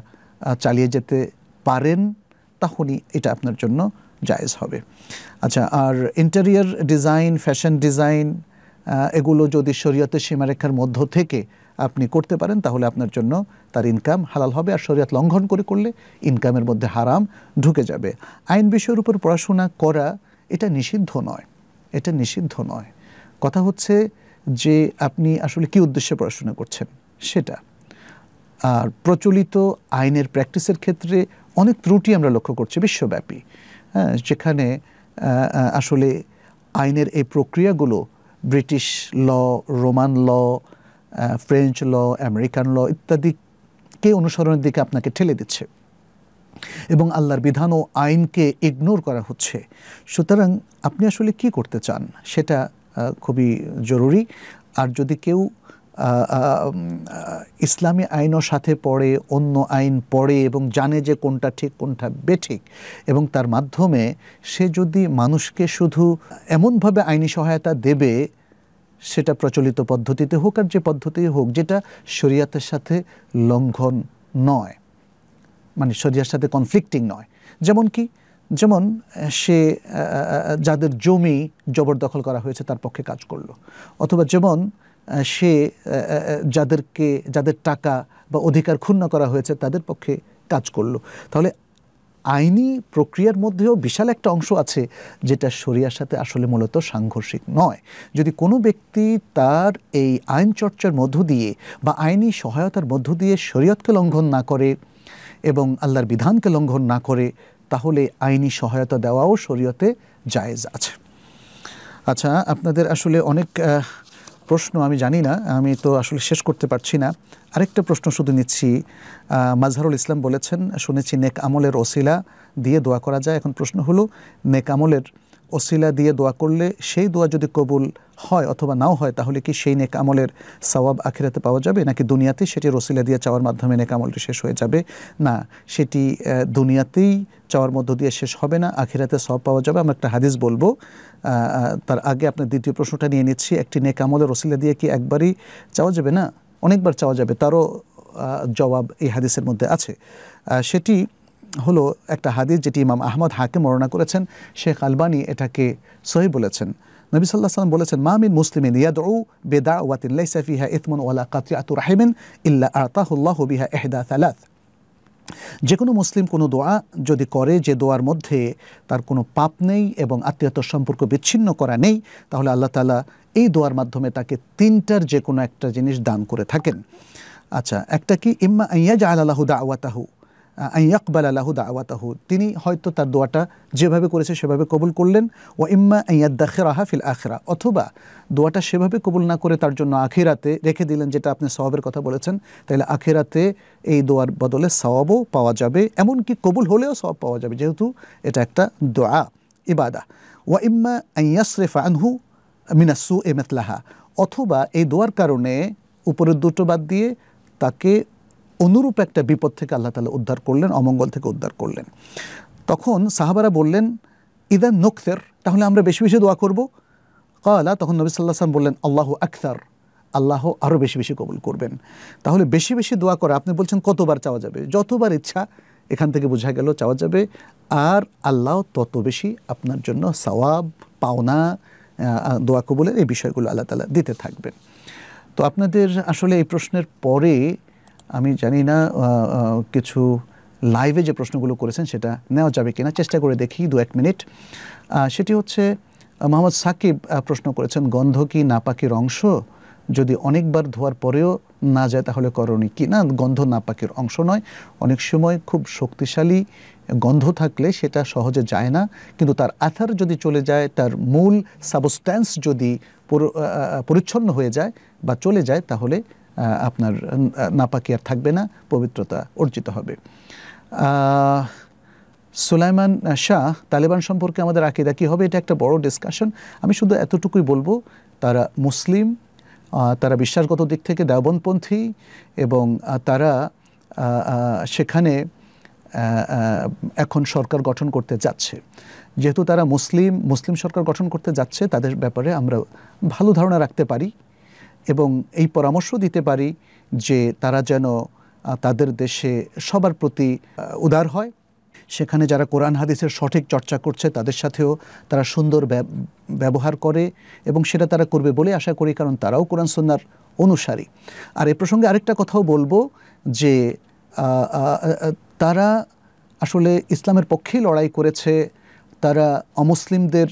চালিয়ে যেতে পারেন তখনই এটা আপনার জন্য জায়েজ হবে আচ্ছা আর ইন্টেরিয়ার ডিজাইন ফ্যাশন ডিজাইন এগুলো যদি শরীয়তের সীমারেখার মধ্য থেকে আপনি করতে পারেন তাহলে আপনার জন্য তার ইনকাম হালাল হবে আর শরীয়ত লঙ্ঘন করে করলে ইনকামের মধ্যে হারাম ঢুকে যাবে আইন বিষয়ের উপর পড়াশোনা করা এটা নিষিদ্ধ নয় এটা নিষিদ্ধ নয় কথা হচ্ছে যে আপনি আসলে কি উদ্দেশ্যে পড়াশোনা করছেন সেটা আর প্রচলিত আইনের প্র্যাকটিসের ক্ষেত্রে অনেক ত্রুটি আমরা লক্ষ্য করছি বিশ্বব্যাপী হ্যাঁ যেখানে আসলে আইনের এই প্রক্রিয়াগুলো British law Roman law French law American law ইত্যাদিকে অনুসরণের দিকে আপনাকে ঠেলে দিচ্ছে এবং আল্লাহর বিধান ও আইনকে ইগনোর করা হচ্ছে সুতরাং আপনি আসলে কি করতে চান সেটা খুবই জরুরি আর যদি কেউ ইসলামী আইনও সাথে পড়ে অন্য আইন পড়ে এবং জানে যে কোনটা ঠিক কোনটা বেঠিক এবং তার মাধ্যমে সে যদি মানুষকে শুধু এমনভাবে আইনি সহায়তা দেবে সেটা প্রচলিত পদ্ধতিতে হোক আর যে পদ্ধতি হোক যেটা শরীয়তের সাথে লঙ্ঘন নয় মানে শরিয়ার সাথে কনফ্লিক্টিং নয় যেমন কি যেমন সে যাদের জমি জবরদখল করা হয়েছে তার পক্ষে কাজ করলো অথবা যেমন সে যাদেরকে যাদের টাকা বা অধিকার ক্ষুণ্ণ করা হয়েছে তাদের পক্ষে কাজ করলো তাহলে আইনি প্রক্রিয়ার মধ্যেও বিশাল একটা অংশ আছে যেটা শরিয়ার সাথে আসলে মূলত সাংঘর্ষিক নয় যদি কোনো ব্যক্তি তার এই আইন চর্চার মধ্য দিয়ে বা আইনি সহায়তার মধ্য দিয়ে শরীয়তকে লঙ্ঘন না করে এবং আল্লাহর বিধানকে লঙ্ঘন না করে তাহলে আইনি সহায়তা দেওয়াও শরীয়তে জায়েজ আছে আচ্ছা আপনাদের আসলে অনেক প্রশ্ন আমি জানি না আমি তো আসলে শেষ করতে পারছি না আরেকটা প্রশ্ন শুধু নিচ্ছি মাজহারুল ইসলাম বলেছেন শুনেছি নেক আমলের ওসিলা দিয়ে দোয়া করা যায় এখন প্রশ্ন হলো নেক আমলের ওসিলা দিয়ে দোয়া করলে সেই দোয়া যদি কবুল হয় অথবা নাও হয় তাহলে কি সেই নেক আমলের সওয়াব আখিরাতে পাওয়া যাবে নাকি দুনিয়াতে সেটি রসিলা দিয়ে চাওয়ার মাধ্যমে নেক আমলটি শেষ হয়ে যাবে না সেটি দুনিয়াতেই চাওয়ার মধ্য দিয়ে শেষ হবে না আখিরাতে সব পাওয়া যাবে আমরা একটা হাদিস বলবো তার আগে আপনার দ্বিতীয় প্রশ্নটা নিয়ে নিচ্ছি একটি নেক আমলের রসিলা দিয়ে কি একবারই চাওয়া যাবে না অনেকবার চাওয়া যাবে তারও জবাব এই হাদিসের মধ্যে আছে সেটি হলো একটা হাদিস যেটি ইমাম আহমদ হাকে মরণা করেছেন শেখ আলবানি এটাকে সহি বলেছেন নবী সাল্লাহ সাল্লাম বলেছেন মামিন মুসলিম ইয়াদ ও বেদা ওয়াতিন লাইসাফিহা ইতমন ওয়ালা কাতি আতুর রাহিমিন ইল্লা আতাহুল্লাহ বিহা এহদা সালাত যে কোনো মুসলিম কোনো দোয়া যদি করে যে দোয়ার মধ্যে তার কোনো পাপ নেই এবং আত্মীয়তার সম্পর্ক বিচ্ছিন্ন করা নেই তাহলে আল্লাহ তালা এই দোয়ার মাধ্যমে তাকে তিনটার যে কোনো একটা জিনিস দান করে থাকেন আচ্ছা একটা কি ইম্মা ইয়াজ জাহ আল্লাহ আওয়াতাহু আই আল্লাহ দাওয়াতাহ তিনি হয়তো তার দোয়াটা যেভাবে করেছে সেভাবে কবুল করলেন ও ইম্মা আহা ফিল আখরা অথবা দোয়াটা সেভাবে কবুল না করে তার জন্য আখিরাতে রেখে দিলেন যেটা আপনি সবাবের কথা বলেছেন তাহলে আখিরাতে এই দোয়ার বদলে সবাবও পাওয়া যাবে এমনকি কবুল হলেও সব পাওয়া যাবে যেহেতু এটা একটা দোয়া ইবাদা ওয়া ইম্মা আইয়াসরেফা আনহু মিনাসু এমেতলাহা অথবা এই দোয়ার কারণে উপরের দুটো বাদ দিয়ে তাকে অনুরূপ একটা বিপদ থেকে আল্লাহ তালা উদ্ধার করলেন অমঙ্গল থেকে উদ্ধার করলেন তখন সাহাবারা বললেন ইদা নকসের তাহলে আমরা বেশি বেশি দোয়া করব কলা তখন নবী সাল্লাহ সাল্লাম বললেন আল্লাহ আকসার আল্লাহ আরও বেশি বেশি কবুল করবেন তাহলে বেশি বেশি দোয়া করে আপনি বলছেন কতবার চাওয়া যাবে যতবার ইচ্ছা এখান থেকে বোঝা গেল চাওয়া যাবে আর আল্লাহ তত বেশি আপনার জন্য সওয়াব পাওনা দোয়া কবুলের এই বিষয়গুলো আল্লাহ তালা দিতে থাকবেন তো আপনাদের আসলে এই প্রশ্নের পরে আমি জানি না কিছু লাইভে যে প্রশ্নগুলো করেছেন সেটা নেওয়া যাবে কিনা চেষ্টা করে দেখি দু এক মিনিট সেটি হচ্ছে মোহাম্মদ সাকিব প্রশ্ন করেছেন গন্ধ কি নাপাকির অংশ যদি অনেকবার ধোয়ার পরেও না যায় তাহলে করণী কি না গন্ধ নাপাকির অংশ নয় অনেক সময় খুব শক্তিশালী গন্ধ থাকলে সেটা সহজে যায় না কিন্তু তার আথার যদি চলে যায় তার মূল সাবস্ট্যান্স যদি পরিচ্ছন্ন হয়ে যায় বা চলে যায় তাহলে আপনার নাপাকি আর থাকবে না পবিত্রতা অর্জিত হবে সুলাইমান শাহ তালেবান সম্পর্কে আমাদের আকিদা কী হবে এটা একটা বড় ডিসকাশন আমি শুধু এতটুকুই বলবো তারা মুসলিম তারা বিশ্বাসগত দিক থেকে দেওবনপন্থী এবং তারা সেখানে এখন সরকার গঠন করতে যাচ্ছে যেহেতু তারা মুসলিম মুসলিম সরকার গঠন করতে যাচ্ছে তাদের ব্যাপারে আমরা ভালো ধারণা রাখতে পারি এবং এই পরামর্শ দিতে পারি যে তারা যেন তাদের দেশে সবার প্রতি উদার হয় সেখানে যারা কোরআন হাদিসের সঠিক চর্চা করছে তাদের সাথেও তারা সুন্দর ব্যবহার করে এবং সেটা তারা করবে বলে আশা করি কারণ তারাও কোরআন সন্ন্যার অনুসারী আর এ প্রসঙ্গে আরেকটা কথাও বলবো যে তারা আসলে ইসলামের পক্ষেই লড়াই করেছে তারা অমুসলিমদের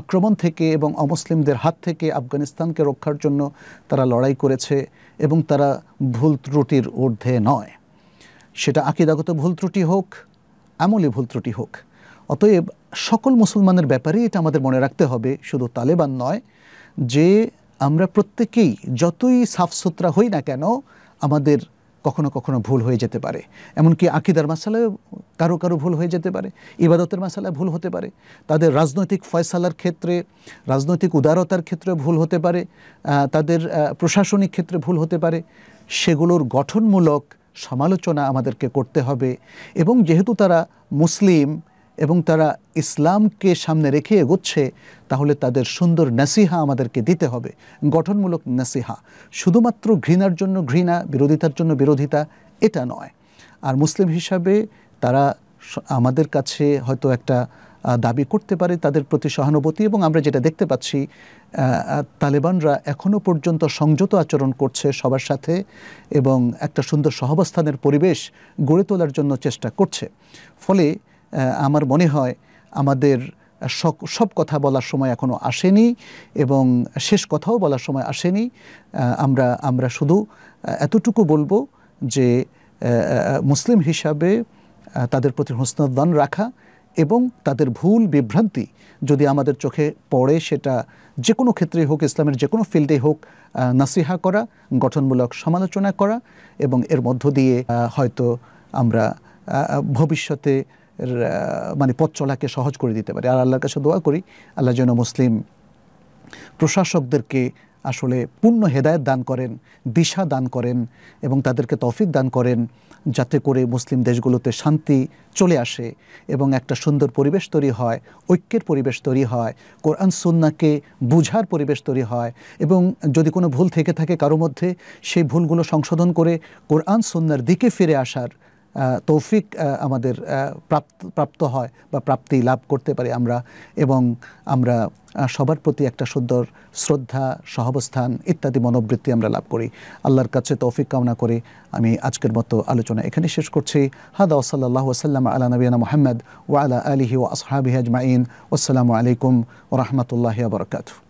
আক্রমণ থেকে এবং অমুসলিমদের হাত থেকে আফগানিস্তানকে রক্ষার জন্য তারা লড়াই করেছে এবং তারা ভুল ত্রুটির ঊর্ধ্বে নয় সেটা আকিদাগত ভুল ত্রুটি হোক আমলি ভুল ত্রুটি হোক অতএব সকল মুসলমানের ব্যাপারেই এটা আমাদের মনে রাখতে হবে শুধু তালেবান নয় যে আমরা প্রত্যেকেই যতই সাফসুতরা হই না কেন আমাদের কখনো কখনো ভুল হয়ে যেতে পারে এমনকি আকিদার মাসালায় কারো কারো ভুল হয়ে যেতে পারে ইবাদতের মাসালায় ভুল হতে পারে তাদের রাজনৈতিক ফয়সালার ক্ষেত্রে রাজনৈতিক উদারতার ক্ষেত্রে ভুল হতে পারে তাদের প্রশাসনিক ক্ষেত্রে ভুল হতে পারে সেগুলোর গঠনমূলক সমালোচনা আমাদেরকে করতে হবে এবং যেহেতু তারা মুসলিম এবং তারা ইসলামকে সামনে রেখে এগোচ্ছে তাহলে তাদের সুন্দর নাসিহা আমাদেরকে দিতে হবে গঠনমূলক নাসিহা শুধুমাত্র ঘৃণার জন্য ঘৃণা বিরোধিতার জন্য বিরোধিতা এটা নয় আর মুসলিম হিসাবে তারা আমাদের কাছে হয়তো একটা দাবি করতে পারে তাদের প্রতি সহানুভূতি এবং আমরা যেটা দেখতে পাচ্ছি তালেবানরা এখনও পর্যন্ত সংযত আচরণ করছে সবার সাথে এবং একটা সুন্দর সহাবস্থানের পরিবেশ গড়ে তোলার জন্য চেষ্টা করছে ফলে আমার মনে হয় আমাদের সব কথা বলার সময় এখনও আসেনি এবং শেষ কথাও বলার সময় আসেনি আমরা আমরা শুধু এতটুকু বলবো যে মুসলিম হিসাবে তাদের প্রতি হস্তদান রাখা এবং তাদের ভুল বিভ্রান্তি যদি আমাদের চোখে পড়ে সেটা যে কোনো ক্ষেত্রে হোক ইসলামের যে কোনো ফিল্ডে হোক নাসিহা করা গঠনমূলক সমালোচনা করা এবং এর মধ্য দিয়ে হয়তো আমরা ভবিষ্যতে মানে পথ চলাকে সহজ করে দিতে পারে আর আল্লাহর কাছে দোয়া করি আল্লাহ যেন মুসলিম প্রশাসকদেরকে আসলে পূর্ণ হেদায়ত দান করেন দিশা দান করেন এবং তাদেরকে তফিক দান করেন যাতে করে মুসলিম দেশগুলোতে শান্তি চলে আসে এবং একটা সুন্দর পরিবেশ তৈরি হয় ঐক্যের পরিবেশ তৈরি হয় কোরআন সন্নাকে বুঝার পরিবেশ তৈরি হয় এবং যদি কোনো ভুল থেকে থাকে কারো মধ্যে সেই ভুলগুলো সংশোধন করে কোরআন সুন্নার দিকে ফিরে আসার তৌফিক আমাদের প্রাপ্ত হয় বা প্রাপ্তি লাভ করতে পারি আমরা এবং আমরা সবার প্রতি একটা সুন্দর শ্রদ্ধা সহাবস্থান ইত্যাদি মনোবৃত্তি আমরা লাভ করি আল্লাহর কাছে তৌফিক কামনা করে আমি আজকের মতো আলোচনা এখানে শেষ করছি হাদা ওসাল্লাহ ওসাল্লাম আলা নবীনা মোহাম্মদ ওয়ালা আলহি ও আসহাবি আজমাইন আসসালামু আলাইকুম ও রহমতুল্লাহ বরকাতু